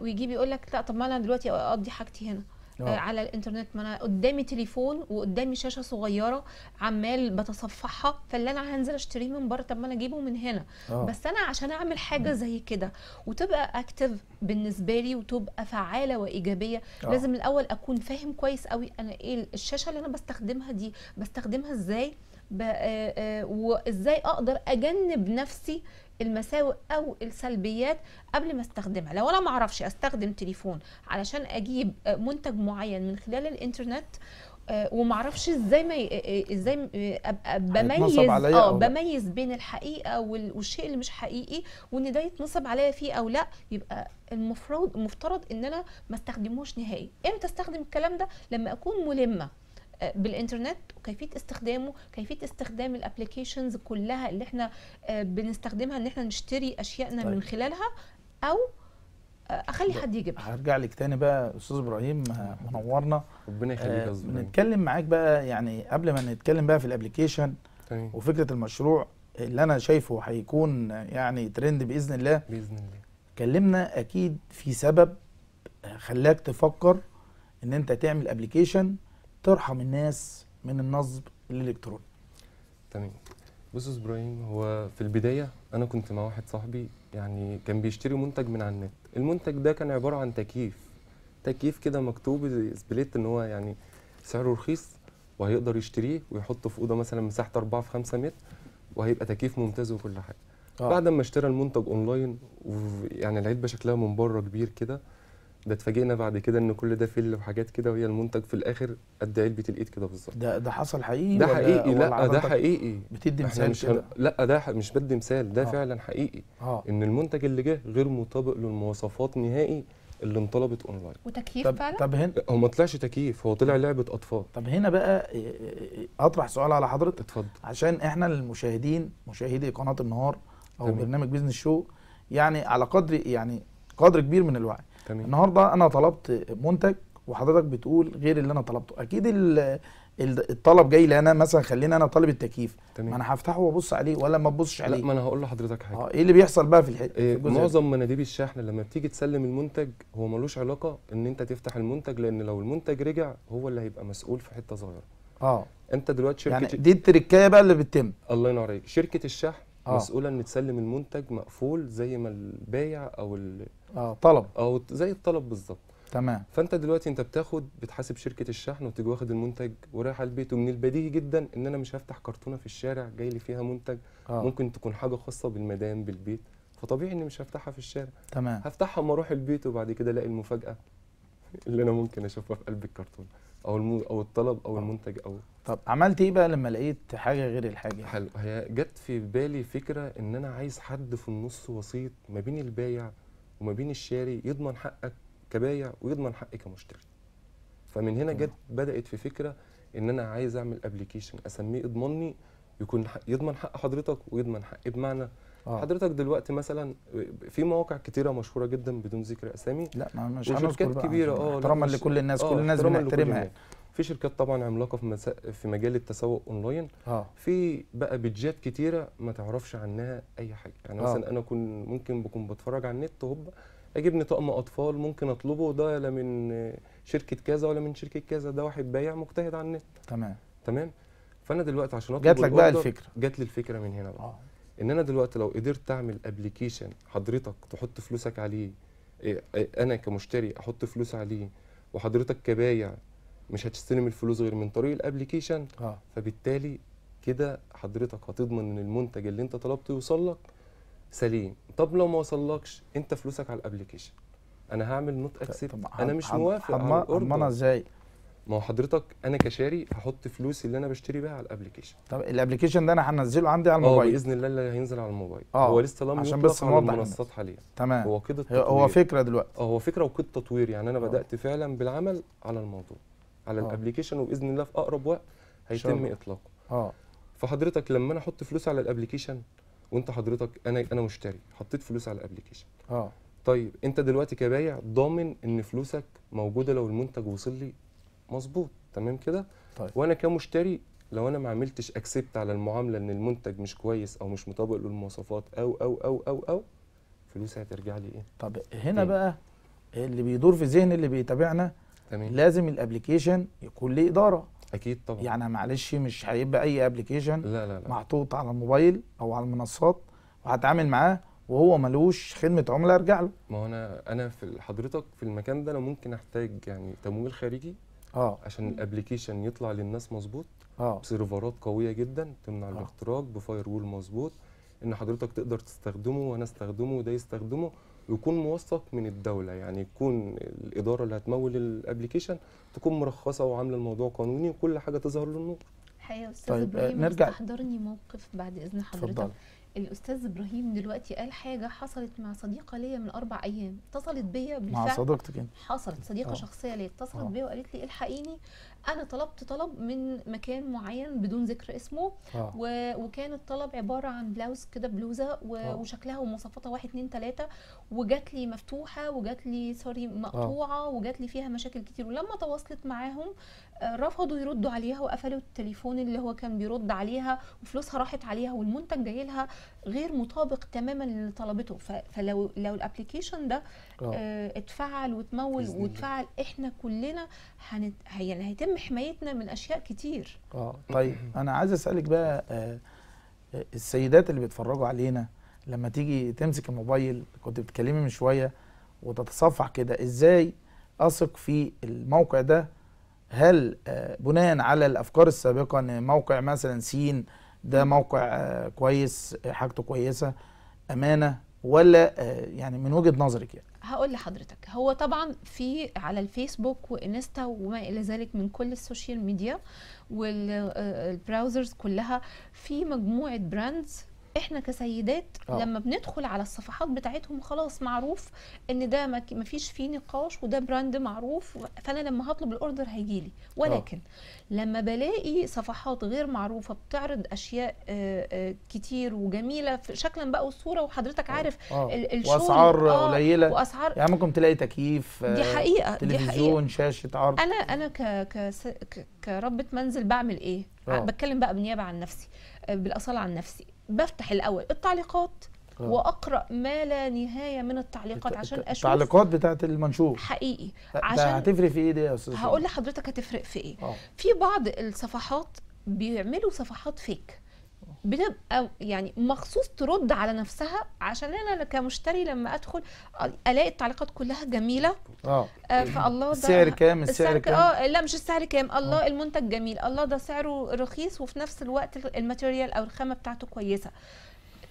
ويجيب يقول لك لا طب ما انا دلوقتي اقضي حاجتي هنا أوه. آه، على الانترنت ما انا قدامي تليفون وقدامي شاشه صغيره عمال بتصفحها فاللي انا هنزل اشتريه من بره طب ما انا اجيبه من هنا أوه. بس انا عشان اعمل حاجه زي كده وتبقى اكتف بالنسبه لي وتبقى فعاله وايجابيه أوه. لازم الاول اكون فاهم كويس قوي انا ايه الشاشه اللي انا بستخدمها دي بستخدمها ازاي آه، آه، وازاي اقدر اجنب نفسي المساوئ او السلبيات قبل ما استخدمها لو انا ما اعرفش استخدم تليفون علشان اجيب آه، منتج معين من خلال الانترنت آه، وما اعرفش ازاي ما آه، ازاي ابقى بميز اه بميز بين الحقيقه والشيء اللي مش حقيقي وان ده يتنصب عليا فيه او لا يبقى المفروض المفترض ان انا ما استخدموش نهائي امتى استخدم الكلام ده لما اكون ملمه آه، بالانترنت وكيفيه استخدامه كيفيه استخدام الابلكيشنز كلها اللي احنا آه، بنستخدمها ان احنا نشتري اشيائنا طيب. من خلالها او آه، اخلي حد يجيبها هرجع لك تاني بقى استاذ ابراهيم منورنا ربنا يخليك نتكلم معاك بقى يعني قبل ما نتكلم بقى في الابلكيشن طيب. وفكره المشروع اللي انا شايفه هيكون يعني ترند باذن الله باذن الله كلمنا اكيد في سبب خلاك تفكر ان انت تعمل ابلكيشن ترحم الناس من النصب الالكتروني تمام بص يا ابراهيم هو في البدايه انا كنت مع واحد صاحبي يعني كان بيشتري منتج من على النت المنتج ده كان عباره عن تكييف تكييف كده مكتوب سبليت ان هو يعني سعره رخيص وهيقدر يشتريه ويحطه في اوضه مثلا مساحته 4 في 5 متر وهيبقى تكييف ممتاز وكل حاجه آه. بعد ما اشترى المنتج اونلاين ويعني العلبه شكلها من بره كبير كده ده اتفاجئنا بعد كده ان كل ده فيل وحاجات كده وهي المنتج في الاخر قد علبه إيه الايد كده بالظبط ده ده حصل حقيقي ده حقيقي لا ده حقيقي بتدي مثال مش لا ده مش بدي مثال ده آه. فعلا حقيقي آه. ان المنتج اللي جه غير مطابق للمواصفات نهائي اللي انطلبت اونلاين وتكييف طب فعلا طب هنا هو ما طلعش تكييف هو طلع لعبه اطفال طب هنا بقى آه، آه، آه، اطرح سؤال على حضرتك اتفضل عشان احنا المشاهدين مشاهدي قناه النهار او برنامج بيزنس شو يعني على قدر يعني قدر كبير من الوعي تمام. النهارده انا طلبت منتج وحضرتك بتقول غير اللي انا طلبته اكيد الطلب جاي لي انا مثلا خلينا انا طالب التكييف تمام. ما انا هفتحه وابص عليه ولا ما ابصش عليه لا ما انا هقول لحضرتك حاجه اه ايه اللي بيحصل بقى في الحته إيه معظم مناديب الشحن لما بتيجي تسلم المنتج هو ملوش علاقه ان انت تفتح المنتج لان لو المنتج رجع هو اللي هيبقى مسؤول في حته صغيره اه انت دلوقتي شركه يعني دي التركايه بقى اللي بتتم الله ينور عليك شركه الشحن آه. مسؤوله ان تسلم المنتج مقفول زي ما البايع او اه طلب او زي الطلب بالظبط تمام فانت دلوقتي انت بتاخد بتحاسب شركه الشحن وتيجي واخد المنتج ورايح على البيت ومن البديهي جدا ان انا مش هفتح كرتونه في الشارع جاي لي فيها منتج آه. ممكن تكون حاجه خاصه بالمدام بالبيت فطبيعي اني مش هفتحها في الشارع تمام هفتحها اما اروح البيت وبعد كده الاقي المفاجاه اللي انا ممكن اشوفها في قلب الكرتون او المو... او الطلب او آه. المنتج او طب عملت ايه بقى لما لقيت حاجه غير الحاجه حلو هي جت في بالي فكره ان انا عايز حد في النص وسيط ما بين البايع وما بين الشاري يضمن حقك كبايع ويضمن حقي كمشتري فمن هنا جت بدات في فكره ان انا عايز اعمل ابلكيشن اسميه اضمني يكون يضمن حق حضرتك ويضمن حقي بمعنى آه. حضرتك دلوقتي مثلا في مواقع كتيره مشهوره جدا بدون ذكر اسامي لا ما مش هنذكر كبيره اه احتراما لكل الناس آه كل الناس بنحترمها في شركات طبعا عملاقه في مسا... في مجال التسوق اونلاين آه. في بقى بيدجات كتيره ما تعرفش عنها اي حاجه يعني آه. مثلا انا كن ممكن بكون بتفرج على النت هوب اجيب طقم اطفال ممكن اطلبه ده لا من شركه كذا ولا من شركه كذا ده واحد بايع مجتهد على النت تمام تمام فانا دلوقتي عشان اطلب جات لك بقى الفكره جات لي الفكره من هنا بقى آه. ان انا دلوقتي لو قدرت اعمل ابلكيشن حضرتك تحط فلوسك عليه إيه،, إيه انا كمشتري احط فلوس عليه وحضرتك كبايع مش هتستلم الفلوس غير من طريق الابلكيشن آه. فبالتالي كده حضرتك هتضمن ان المنتج اللي انت طلبته يوصل لك سليم طب لو ما وصلكش انت فلوسك على الابلكيشن انا هعمل نوت اكسبت طيب، انا مش موافق على الاوردر ازاي ما هو حضرتك انا كشاري هحط فلوسي اللي انا بشتري بيها على الابلكيشن طب الابلكيشن ده انا هنزله عندي على آه، الموبايل باذن الله اللي هينزل على الموبايل آه. هو لسه لم عشان بس على المنصات حاليا تمام هو كده هو فكره دلوقتي اه هو فكره وكده تطوير يعني انا آه. بدات أوه. فعلا بالعمل على الموضوع على آه. الابلكيشن وباذن الله في اقرب وقت هيتم اطلاقه اه فحضرتك لما انا احط فلوس على الابلكيشن وانت حضرتك انا انا مشتري حطيت فلوس على الابلكيشن اه طيب انت دلوقتي كبايع ضامن ان فلوسك موجوده لو المنتج وصل لي مظبوط تمام كده طيب. وانا كمشتري لو انا ما عملتش اكسبت على المعامله ان المنتج مش كويس او مش مطابق للمواصفات او او او او او فلوسي هترجع لي ايه طب هنا إيه؟ بقى اللي بيدور في ذهن اللي بيتابعنا تمام. لازم الابلكيشن يكون ليه اداره اكيد طبعا يعني معلش مش هيبقى اي ابلكيشن لا لا لا. محطوط على الموبايل او على المنصات وهتعامل معاه وهو ملوش خدمه عملاء ارجع له ما هو انا انا في حضرتك في المكان ده انا ممكن احتاج يعني تمويل خارجي اه عشان الابلكيشن يطلع للناس مظبوط اه بسيرفرات قويه جدا تمنع آه. الاختراق بفاير وول مظبوط ان حضرتك تقدر تستخدمه وانا استخدمه وده يستخدمه ويكون موثق من الدوله يعني يكون الاداره اللي هتمول الابلكيشن تكون مرخصه وعامله الموضوع قانوني وكل حاجه تظهر للنور الحقيقه استاذ طيب ابراهيم آه، نرجع استحضرني موقف بعد اذن حضرتك الاستاذ ابراهيم دلوقتي قال حاجه حصلت مع صديقه ليا من اربع ايام اتصلت بيا بالفعل مع صديقتك حصلت صديقه أوه. شخصيه ليا اتصلت آه. بيا وقالت لي الحقيني انا طلبت طلب من مكان معين بدون ذكر اسمه آه. و... وكان الطلب عباره عن بلاوز كده بلوزه و... آه. وشكلها ومواصفاتها واحد اتنين تلاته وجات لي مفتوحه وجات لي سوري مقطوعه آه. وجات لي فيها مشاكل كتير ولما تواصلت معاهم رفضوا يردوا عليها وقفلوا التليفون اللي هو كان بيرد عليها وفلوسها راحت عليها والمنتج جاي لها غير مطابق تماما اللي طلبته فلو لو الابلكيشن ده آه, آه، اتفعل واتمول واتفعل احنا كلنا هنت... يعني هيتم حمايتنا من اشياء كتير اه طيب انا عايز اسالك بقى آه السيدات اللي بيتفرجوا علينا لما تيجي تمسك الموبايل كنت بتكلمي من شويه وتتصفح كده ازاي اثق في الموقع ده هل آه، بناء على الافكار السابقه ان موقع مثلا سين ده موقع آه، كويس حاجته كويسه امانه ولا آه، يعني من وجهه نظرك يعني هقول لحضرتك هو طبعا في على الفيسبوك وانستا وما الى ذلك من كل السوشيال ميديا والبراوزرز آه، كلها في مجموعه براندز احنا كسيدات أوه. لما بندخل على الصفحات بتاعتهم خلاص معروف ان ده ما فيش فيه نقاش وده براند معروف فانا لما هطلب الاوردر هيجيلي آه. ولكن أوه. لما بلاقي صفحات غير معروفه بتعرض اشياء آه، آه، كتير وجميله في شكلا بقى والصوره وحضرتك عارف الشغل واسعار آه قليله واسعار يعني ممكن تلاقي تكييف دي حقيقه تلفزيون دي حقيقة. شاشه عرض انا انا ك ك كربة منزل بعمل ايه أوه. بتكلم بقى بنيابه عن نفسي بالاصاله عن نفسي بفتح الاول التعليقات آه. واقرا ما لا نهايه من التعليقات عشان اشوف التعليقات بتاعت المنشور حقيقي عشان هتفرق في ايه دي يا استاذ هقول لحضرتك هتفرق في ايه أوه. في بعض الصفحات بيعملوا صفحات فيك بتبقى يعني مخصوص ترد على نفسها عشان انا كمشتري لما ادخل آه، الاقي التعليقات كلها جميله اه, آه، فالله ده السعر كام السعر كام اه لا مش السعر كام آه. الله أوه. المنتج جميل الله ده سعره رخيص وفي نفس الوقت الماتيريال او الخامه بتاعته كويسه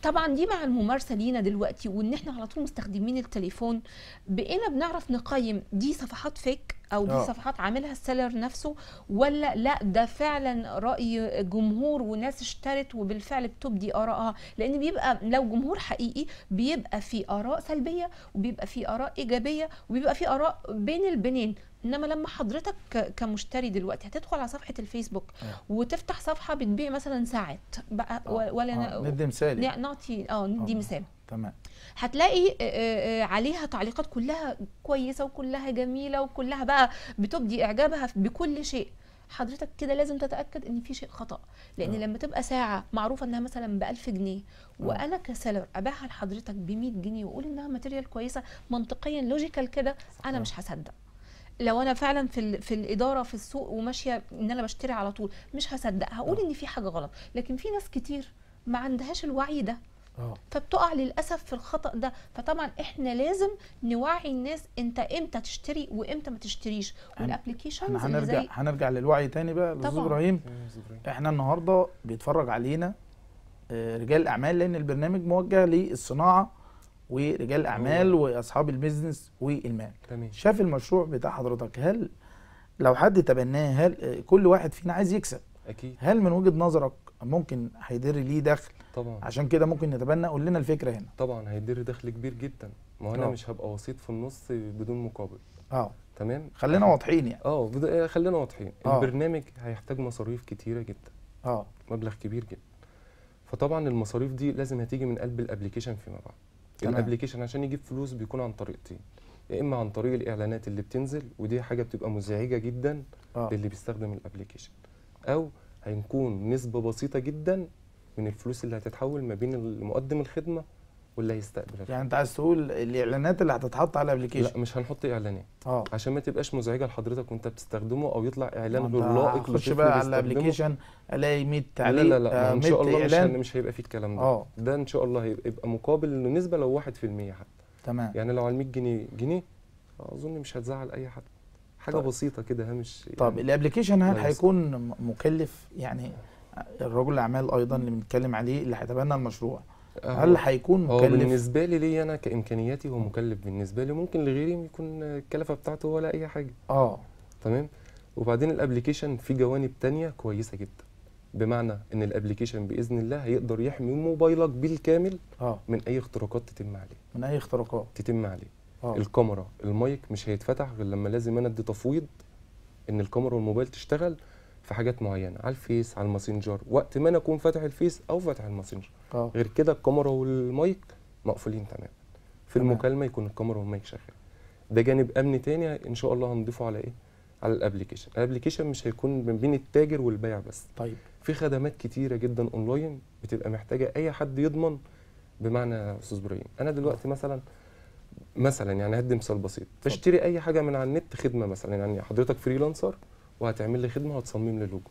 طبعا دي مع الممارسه لينا دلوقتي وان احنا على طول مستخدمين التليفون بقينا بنعرف نقيم دي صفحات فيك او دي أوه. صفحات عاملها السيلر نفسه ولا لا ده فعلا راي جمهور وناس اشترت وبالفعل بتبدي ارائها لان بيبقى لو جمهور حقيقي بيبقى في اراء سلبيه وبيبقى في اراء ايجابيه وبيبقى في اراء بين البنين انما لما حضرتك كمشتري دلوقتي هتدخل على صفحه الفيسبوك آه. وتفتح صفحه بتبيع مثلا ساعات بقى آه. ولا آه. يعني. آه،, آه. ندي مثال نعطي اه ندي آه. مثال تمام هتلاقي آه، عليها تعليقات كلها كويسه وكلها جميله وكلها بقى بتبدي اعجابها بكل شيء حضرتك كده لازم تتاكد ان في شيء خطا لان أوه. لما تبقى ساعه معروفه انها مثلا ب 1000 جنيه وانا كسلر ابيعها لحضرتك ب 100 جنيه واقول انها ماتيريال كويسه منطقيا لوجيكال كده انا مش هصدق لو انا فعلا في في الاداره في السوق وماشيه ان انا بشتري على طول مش هصدق هقول آه. ان في حاجه غلط لكن في ناس كتير ما عندهاش الوعي ده آه. فبتقع للاسف في الخطا ده فطبعا احنا لازم نوعي الناس انت امتى تشتري وامتى ما تشتريش والابلكيشنز هنرجع زي... هنرجع للوعي تاني بقى الاستاذ آه، ابراهيم احنا النهارده بيتفرج علينا رجال الاعمال لان البرنامج موجه للصناعه ورجال اعمال واصحاب البيزنس والمال تمام. شاف المشروع بتاع حضرتك هل لو حد تبناه هل كل واحد فينا عايز يكسب اكيد هل من وجهه نظرك ممكن هيدر ليه دخل طبعا عشان كده ممكن نتبنى قول لنا الفكره هنا طبعا هيدر دخل كبير جدا ما هو انا آه. مش هبقى وسيط في النص بدون مقابل اه تمام خلينا آه. واضحين يعني اه بد... آه، خلينا واضحين البرنامج هيحتاج مصاريف كتيره جدا اه مبلغ كبير جدا فطبعا المصاريف دي لازم هتيجي من قلب الابلكيشن فيما بعد يعني الابلكيشن عشان يجيب فلوس بيكون عن طريقتين يا اما عن طريق الاعلانات اللي بتنزل ودي حاجه بتبقى مزعجه جدا آه. للي بيستخدم الابلكيشن او هنكون نسبه بسيطه جدا من الفلوس اللي هتتحول ما بين مقدم الخدمه واللي هيستقبل يعني انت عايز تقول الاعلانات اللي هتتحط على الابلكيشن لا مش هنحط اعلانات اه عشان ما تبقاش مزعجه لحضرتك وانت بتستخدمه او يطلع اعلان غير لائق اخش بقى على الابلكيشن الاقي 100 تعليق لا لا لا ان شاء الله مش, مش هيبقى فيه الكلام ده أوه. ده ان شاء الله هيبقى مقابل لنسبه لو 1% حتى تمام يعني لو على 100 جنيه جنيه اظن مش هتزعل اي حد حاجه طيب. بسيطه كده هامش طيب، يعني طب الابلكيشن هل هيكون مكلف يعني الرجل الاعمال ايضا اللي بنتكلم عليه اللي هيتبنى المشروع هل هيكون مكلف؟ بالنسبه لي ليا انا كامكانياتي هو مكلف بالنسبه لي ممكن لغيري يكون الكلفه بتاعته ولا اي حاجه اه تمام وبعدين الابلكيشن فيه جوانب تانية كويسه جدا بمعنى ان الابلكيشن باذن الله هيقدر يحمي موبايلك بالكامل آه. من اي اختراقات تتم عليه من اي اختراقات تتم عليه آه. الكاميرا المايك مش هيتفتح غير لما لازم انا ادي تفويض ان الكاميرا والموبايل تشتغل في حاجات معينه على الفيس على الماسنجر وقت ما انا اكون فاتح الفيس او فاتح الماسنجر أوه. غير كده الكاميرا والمايك مقفولين تماما في تمام. المكالمه يكون الكاميرا والمايك شغال ده جانب امن تاني ان شاء الله هنضيفه على ايه على الابلكيشن الابلكيشن مش هيكون ما بين التاجر والبائع بس طيب في خدمات كتيره جدا اونلاين بتبقى محتاجه اي حد يضمن بمعنى يا استاذ ابراهيم انا دلوقتي أوه. مثلا مثلا يعني هدي مثال بسيط تشتري اي حاجه من على النت خدمه مثلا يعني حضرتك فريلانسر وهتعمل لي خدمه وهتصمم لي لوجو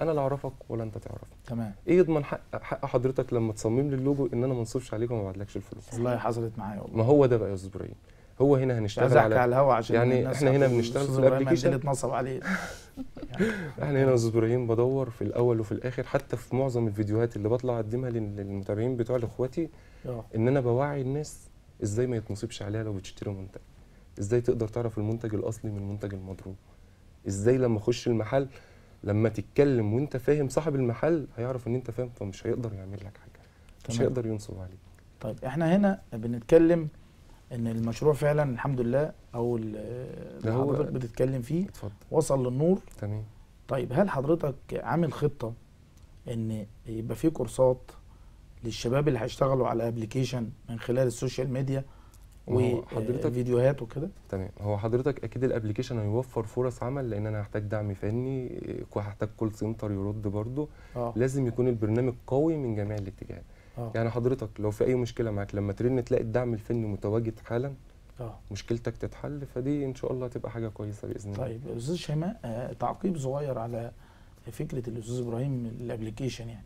انا لا اعرفك ولا انت تعرفني تمام ايه يضمن حق حق حضرتك لما تصمم لي اللوجو ان انا ما انصفش عليك وما بعتلكش الفلوس والله حصلت معايا والله ما هو ده بقى يا استاذ ابراهيم هو هنا هنشتغل على على الهوا عشان يعني احنا هنا بنشتغل في الابلكيشن اتنصب عليه يعني احنا هنا يا استاذ ابراهيم بدور في الاول وفي الاخر حتى في معظم الفيديوهات اللي بطلع اقدمها للمتابعين بتوع لاخواتي آه. ان انا بوعي الناس ازاي ما يتنصبش عليها لو بتشتري منتج ازاي تقدر تعرف المنتج الاصلي من المنتج المضروب ازاي لما اخش المحل لما تتكلم وانت فاهم صاحب المحل هيعرف ان انت فاهم فمش هيقدر يعمل لك حاجه مش هيقدر ينصب عليك طيب احنا هنا بنتكلم ان المشروع فعلا الحمد لله او اللي حضرتك بتتكلم فيه اتفضل. وصل للنور تمام طيب هل حضرتك عامل خطه ان يبقى في كورسات للشباب اللي هيشتغلوا على ابلكيشن من خلال السوشيال ميديا وفيديوهات وكده تمام هو حضرتك اكيد الابلكيشن هيوفر فرص عمل لان انا هحتاج دعم فني وهحتاج كول سنتر يرد برضه آه. لازم يكون البرنامج قوي من جميع الاتجاهات آه. يعني حضرتك لو في اي مشكله معاك لما ترن تلاقي الدعم الفني متواجد حالا آه. مشكلتك تتحل فدي ان شاء الله هتبقى حاجه كويسه باذن الله طيب استاذ شيماء آه، تعقيب صغير على فكره الاستاذ ابراهيم الابلكيشن يعني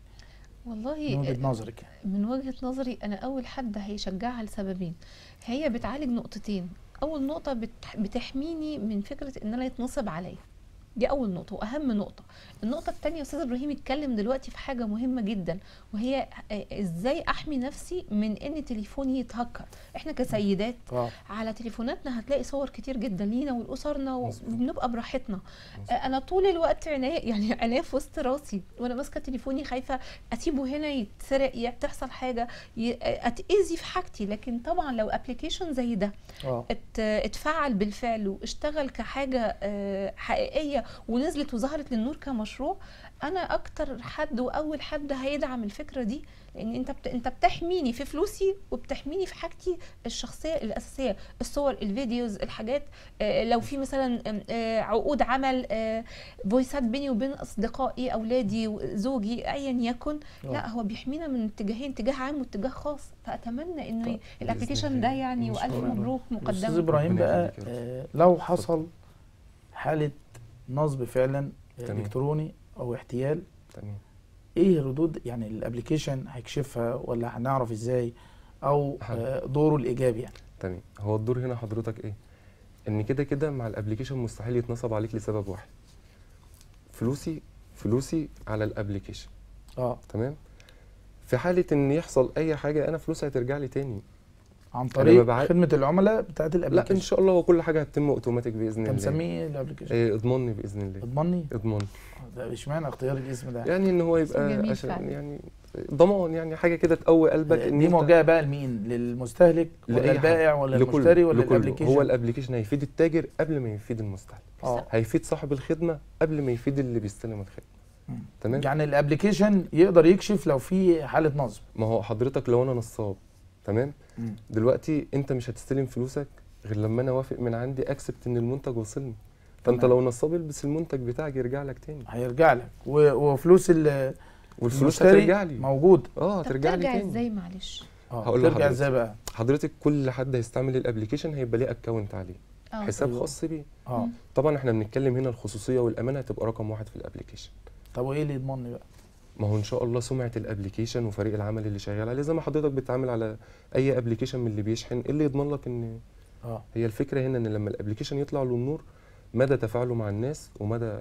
والله من وجهه آه، نظرك يعني. من وجهه نظري انا اول حد هيشجعها لسببين هي بتعالج نقطتين اول نقطه بتحميني من فكره ان انا يتنصب عليا دي اول نقطه واهم نقطه النقطه الثانيه استاذ ابراهيم اتكلم دلوقتي في حاجه مهمه جدا وهي آه، ازاي احمي نفسي من ان تليفوني يتهكر احنا كسيدات أوه. على تليفوناتنا هتلاقي صور كتير جدا لينا ولاسرنا وبنبقى براحتنا مزبوط. آه، انا طول الوقت عناية يعني عينيا في وسط راسي وانا ماسكه تليفوني خايفه اسيبه هنا يتسرق تحصل حاجه آه، اتاذي في حاجتي لكن طبعا لو ابلكيشن زي ده أوه. اتفعل بالفعل واشتغل كحاجه حقيقيه ونزلت وظهرت للنور كمشروع انا اكتر حد واول حد هيدعم الفكره دي لان انت بت... انت بتحميني في فلوسي وبتحميني في حاجتي الشخصيه الاساسيه الصور الفيديوز الحاجات آه، لو في مثلا آه، عقود عمل آه، فويسات بيني وبين اصدقائي اولادي زوجي ايا يكن أوه. لا هو بيحمينا من اتجاهين اتجاه عام واتجاه خاص فاتمنى ان طيب، الابلكيشن ده يعني والف مبروك مقدما استاذ ابراهيم بقى لو حصل حاله نصب فعلا تمام. الكتروني او احتيال تمام ايه ردود يعني الابلكيشن هيكشفها ولا هنعرف ازاي او حل. آه، دوره الايجابي يعني تمام هو الدور هنا حضرتك ايه ان كده كده مع الابلكيشن مستحيل يتنصب عليك لسبب واحد فلوسي فلوسي على الابلكيشن اه تمام في حاله ان يحصل اي حاجه انا فلوسي هترجع لي تاني عن طريق ببع... خدمه العملاء بتاعت الابلكيشن لا ان شاء الله هو كل حاجه هتتم اوتوماتيك باذن الله طب مسميه ايه الابلكيشن؟ ايه اضمني باذن الله اضمني؟ اضمني آه، ده اشمعنى اختيار الاسم ده؟ يعني ان هو يبقى أش... يعني ضمان يعني حاجه كده تقوي قلبك ان دي موجهه بقى لمين؟ للمستهلك ولا البائع ولا لكل المشتري ولا الابلكيشن؟ هو الابلكيشن هيفيد التاجر قبل ما يفيد المستهلك اه هيفيد صاحب الخدمه قبل ما يفيد اللي بيستلم الخدمه تمام يعني الابلكيشن يقدر يكشف لو في حاله نصب ما هو حضرتك لو انا نصاب تمام مم. دلوقتي انت مش هتستلم فلوسك غير لما انا اوافق من عندي اكسبت ان المنتج وصلني فانت لو نصاب البس المنتج بتاعك يرجع لك تاني هيرجع لك وفلوس ال والفلوس هترجع لي موجود اه هترجع لي تاني ازاي معلش اه، هقول لك ازاي بقى حضرتك كل حد هيستعمل الابلكيشن هيبقى ليه اكونت عليه أوه. حساب أيوه. خاص بيه اه طبعا احنا بنتكلم هنا الخصوصيه والامانه هتبقى رقم واحد في الابلكيشن طب وايه اللي لي بقى ما هو ان شاء الله سمعه الابلكيشن وفريق العمل اللي شغال عليه زي ما حضرتك بتتعامل على اي ابلكيشن من اللي بيشحن ايه اللي يضمن لك ان آه. هي الفكره هنا ان لما الابلكيشن يطلع للنور مدى تفاعله مع الناس ومدى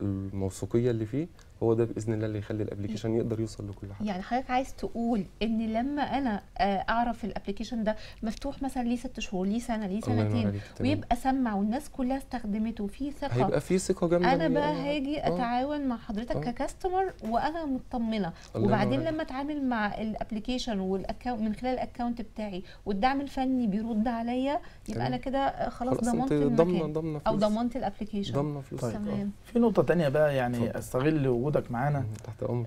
الموثوقيه اللي فيه هو ده باذن الله اللي يخلي الابلكيشن يقدر يوصل لكل حد يعني حضرتك عايز تقول ان لما انا آه، اعرف الابلكيشن ده مفتوح مثلا ليه ست شهور ليه سنه ليه سنتين ويبقى سمع والناس كلها استخدمته وفي ثقه هيبقى في ثقه جامده انا بقى هاجي آه. اتعاون مع حضرتك آه. ككاستمر وانا مطمنه وبعدين لما اتعامل مع الابلكيشن والاكونت من خلال الاكونت بتاعي والدعم الفني بيرد عليا يبقى انا كده خلاص ضمنت المكان ضمنا او ضمنت الابلكيشن ضمنت فلوس طيب. تمام في نقطه ثانيه بقى يعني استغل وجودك معانا تحت امرك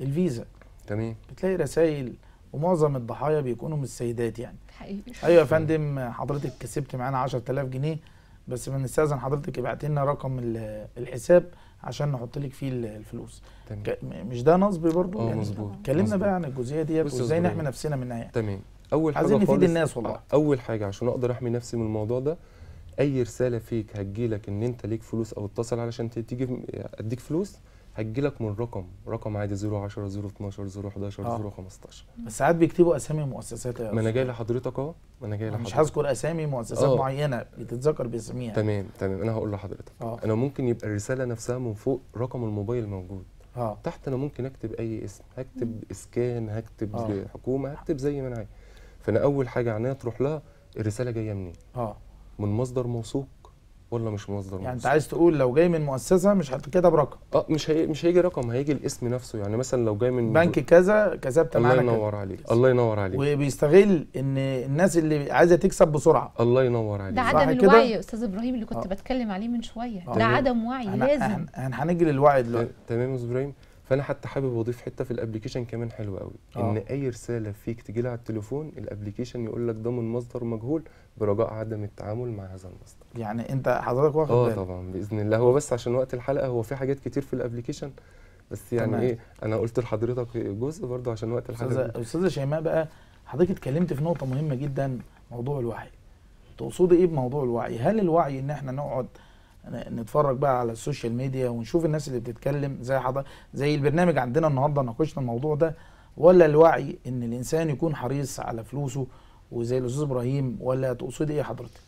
الفيزا تمام بتلاقي رسائل ومعظم الضحايا بيكونوا من السيدات يعني حقيقي ايوه يا فندم حضرتك كسبت معانا 10000 جنيه بس بنستاذن حضرتك ابعت لنا رقم الحساب عشان نحط لك فيه الفلوس تمام مش ده نصب برضو اه، يعني مظبوط كلمنا بقى عن الجزئيه ديت وازاي نحمي نفسنا منها يعني تمام اول حاجه عايزين نفيد الناس والله اول حاجه عشان اقدر احمي نفسي من الموضوع ده اي رساله فيك هتجيلك ان انت ليك فلوس او اتصل علشان تيجي اديك فلوس هتجيلك من رقم رقم عادي 010 012 011 آه. 015 بس ساعات بيكتبوا اسامي مؤسسات ما انا جاي لحضرتك اهو ما انا جاي لحضرتك مش هذكر اسامي مؤسسات آه. معينه بتتذكر باسميها تمام تمام انا هقول لحضرتك آه. انا ممكن يبقى الرساله نفسها من فوق رقم الموبايل موجود آه. تحت انا ممكن اكتب اي اسم هكتب اسكان هكتب آه. حكومه هكتب زي ما انا عايز فانا اول حاجه عينيا تروح لها الرساله جايه منين اه من مصدر موثوق ولا مش مصدر موثوق يعني انت عايز تقول لو جاي من مؤسسه مش هتكتب برقم اه مش هي... مش هيجي رقم هيجي الاسم نفسه يعني مثلا لو جاي من بنك كذا كسبت معانا الله ينور عليك الله ينور عليك وبيستغل ان الناس اللي عايزه تكسب بسرعه الله ينور عليك ده عدم الوعي يا استاذ ابراهيم اللي كنت آه. بتكلم عليه من شويه ده عدم وعي أنا لازم هنيجي للوعي دلوقتي تمام يا استاذ ابراهيم فانا حتى حابب اضيف حته في الابلكيشن كمان حلوه قوي آه. ان اي رساله فيك تجي لها على التليفون الابلكيشن يقول لك ده من مصدر مجهول برجاء عدم التعامل مع هذا المصدر يعني انت حضرتك واخد اه طبعا باذن الله هو بس عشان وقت الحلقه هو في حاجات كتير في الابلكيشن بس يعني طبعًا. ايه انا قلت لحضرتك جزء برضه عشان وقت الحلقه استاذه شيماء بقى حضرتك اتكلمت في نقطه مهمه جدا موضوع الوعي تقصدي ايه بموضوع الوعي هل الوعي ان احنا نقعد نتفرج بقى على السوشيال ميديا ونشوف الناس اللي بتتكلم زي حضر زي البرنامج عندنا النهارده ناقشنا الموضوع ده ولا الوعي ان الانسان يكون حريص على فلوسه وزي الاستاذ ابراهيم ولا تقصدي ايه حضرتك؟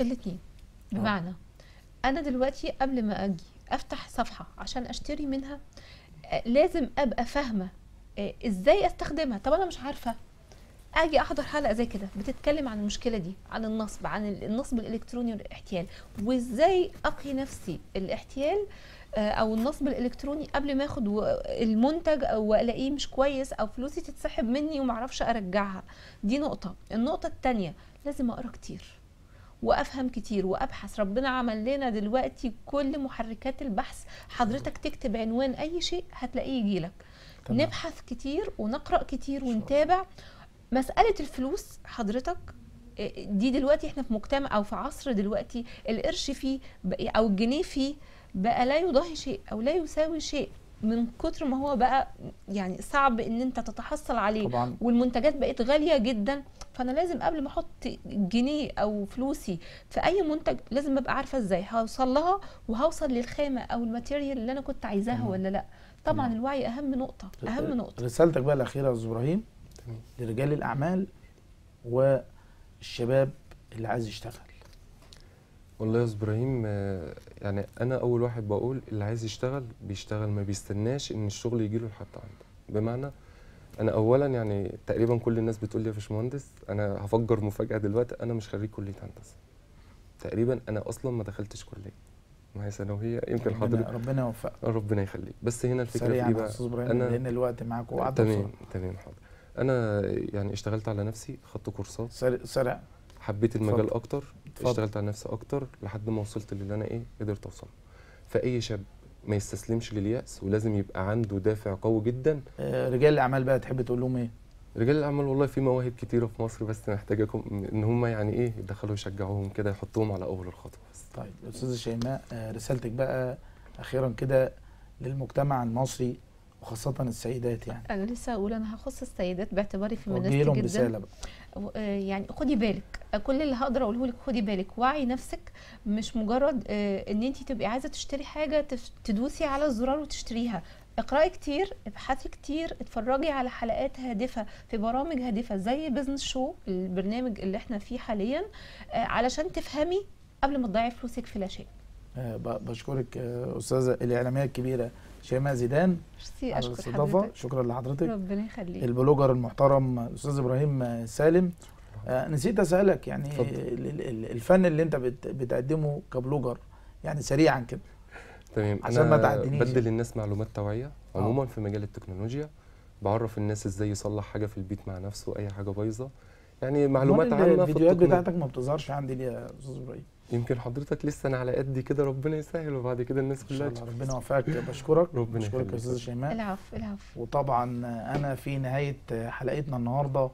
الاثنين آه. بمعنى انا دلوقتي قبل ما اجي افتح صفحه عشان اشتري منها آه، لازم ابقى فاهمه آه، ازاي استخدمها طب انا مش عارفه اجي احضر حلقه زي كده بتتكلم عن المشكله دي عن النصب عن النصب الالكتروني والاحتيال وازاي اقي نفسي الاحتيال آه، او النصب الالكتروني قبل ما اخد المنتج والاقيه مش كويس او فلوسي تتسحب مني ومعرفش ارجعها دي نقطه النقطه الثانيه لازم اقرا كتير وافهم كتير وابحث ربنا عمل لنا دلوقتي كل محركات البحث حضرتك تكتب عنوان اي شيء هتلاقيه يجيلك نبحث كتير ونقرا كتير ونتابع مساله الفلوس حضرتك آه، دي دلوقتي احنا في مجتمع او في عصر دلوقتي القرش فيه او الجنيه فيه بقى لا يضاهي شيء او لا يساوي شيء من كتر ما هو بقى يعني صعب ان انت تتحصل عليه طبعا. والمنتجات بقت غاليه جدا فانا لازم قبل ما احط جنيه او فلوسي في اي منتج لازم ابقى عارفه ازاي هوصل لها وهوصل للخامه او الماتيريال اللي انا كنت عايزاها ولا لا طبعا الوعي اهم نقطه اهم آه، نقطه رسالتك بقى الاخيره يا استاذ ابراهيم لرجال الاعمال والشباب اللي عايز يشتغل والله يا ابراهيم آه، يعني انا اول واحد بقول اللي عايز يشتغل بيشتغل ما بيستناش ان الشغل يجي له لحد عنده بمعنى انا اولا يعني تقريبا كل الناس بتقول لي يا باشمهندس انا هفجر مفاجاه دلوقتي انا مش خريج كليه هندسه تقريبا انا اصلا ما دخلتش كليه ما هي ثانويه يمكن حضرتك ربنا يوفقك ربنا يخليك بس هنا الفكره في ايه بقى انا لان الوقت معاك وقعد تمام تمام حاضر انا يعني اشتغلت على نفسي خدت كورسات سرع حبيت المجال فضل. اكتر فضل. اشتغلت على نفسي اكتر لحد ما وصلت للي انا ايه قدرت اوصله فاي شاب ما يستسلمش للياس ولازم يبقى عنده دافع قوي جدا آه، رجال الاعمال بقى تحب تقول لهم ايه رجال الاعمال والله في مواهب كتيره في مصر بس محتاجاكم ان هم يعني ايه يدخلوا يشجعوهم كده يحطوهم على اول الخطوه بس طيب استاذه شيماء آه، رسالتك بقى اخيرا كده للمجتمع المصري وخاصة السيدات يعني أنا لسه أقول أنا هخص السيدات باعتباري في مناسبة جدا رسالة بقى. آه، يعني خدي بالك كل اللي هقدر أقوله لك خدي بالك وعي نفسك مش مجرد آه، إن أنت تبقي عايزة تشتري حاجة تدوسي على الزرار وتشتريها اقراي كتير ابحثي كتير اتفرجي على حلقات هادفه في برامج هادفه زي بزنس شو البرنامج اللي احنا فيه حاليا آه، علشان تفهمي قبل ما تضيعي فلوسك في لا شيء آه، بشكرك آه، استاذه الاعلاميه الكبيره شيماء زيدان ميرسي اشكر الاستضافه حضرتك. شكرا لحضرتك ربنا يخليك البلوجر المحترم استاذ ابراهيم سالم آه، نسيت اسالك يعني فضل. الفن اللي انت بتقدمه كبلوجر يعني سريعا كده تمام عشان ما تعدنيش بدي للناس معلومات توعيه عموما في مجال التكنولوجيا بعرف الناس ازاي يصلح حاجه في البيت مع نفسه اي حاجه بايظه يعني معلومات عامه في الفيديوهات بتاعتك ما بتظهرش عندي ليه يا استاذ ابراهيم يمكن حضرتك لسه انا على قد كده ربنا يسهل وبعد كده الناس كلها ربنا يوفقك بشكرك ربنا بشكرك يا استاذه شيماء العفو العفو وطبعا انا في نهايه حلقتنا النهارده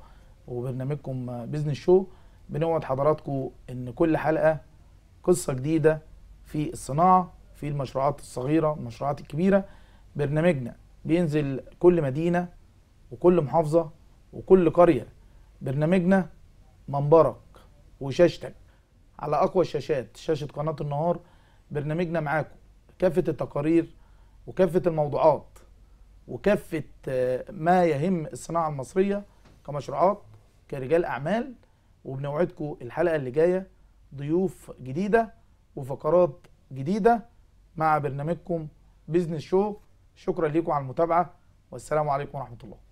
وبرنامجكم بزنس شو بنوعد حضراتكم ان كل حلقه قصه جديده في الصناعه في المشروعات الصغيره المشروعات الكبيره برنامجنا بينزل كل مدينه وكل محافظه وكل قريه برنامجنا منبرك وشاشتك على اقوى الشاشات شاشه قناه النهار برنامجنا معاكم كافه التقارير وكافه الموضوعات وكافه آه، ما يهم الصناعه المصريه كمشروعات كرجال اعمال وبنوعدكم الحلقه اللي جايه ضيوف جديده وفقرات جديده مع برنامجكم بيزنس شو شكرا لكم على المتابعه والسلام عليكم ورحمه الله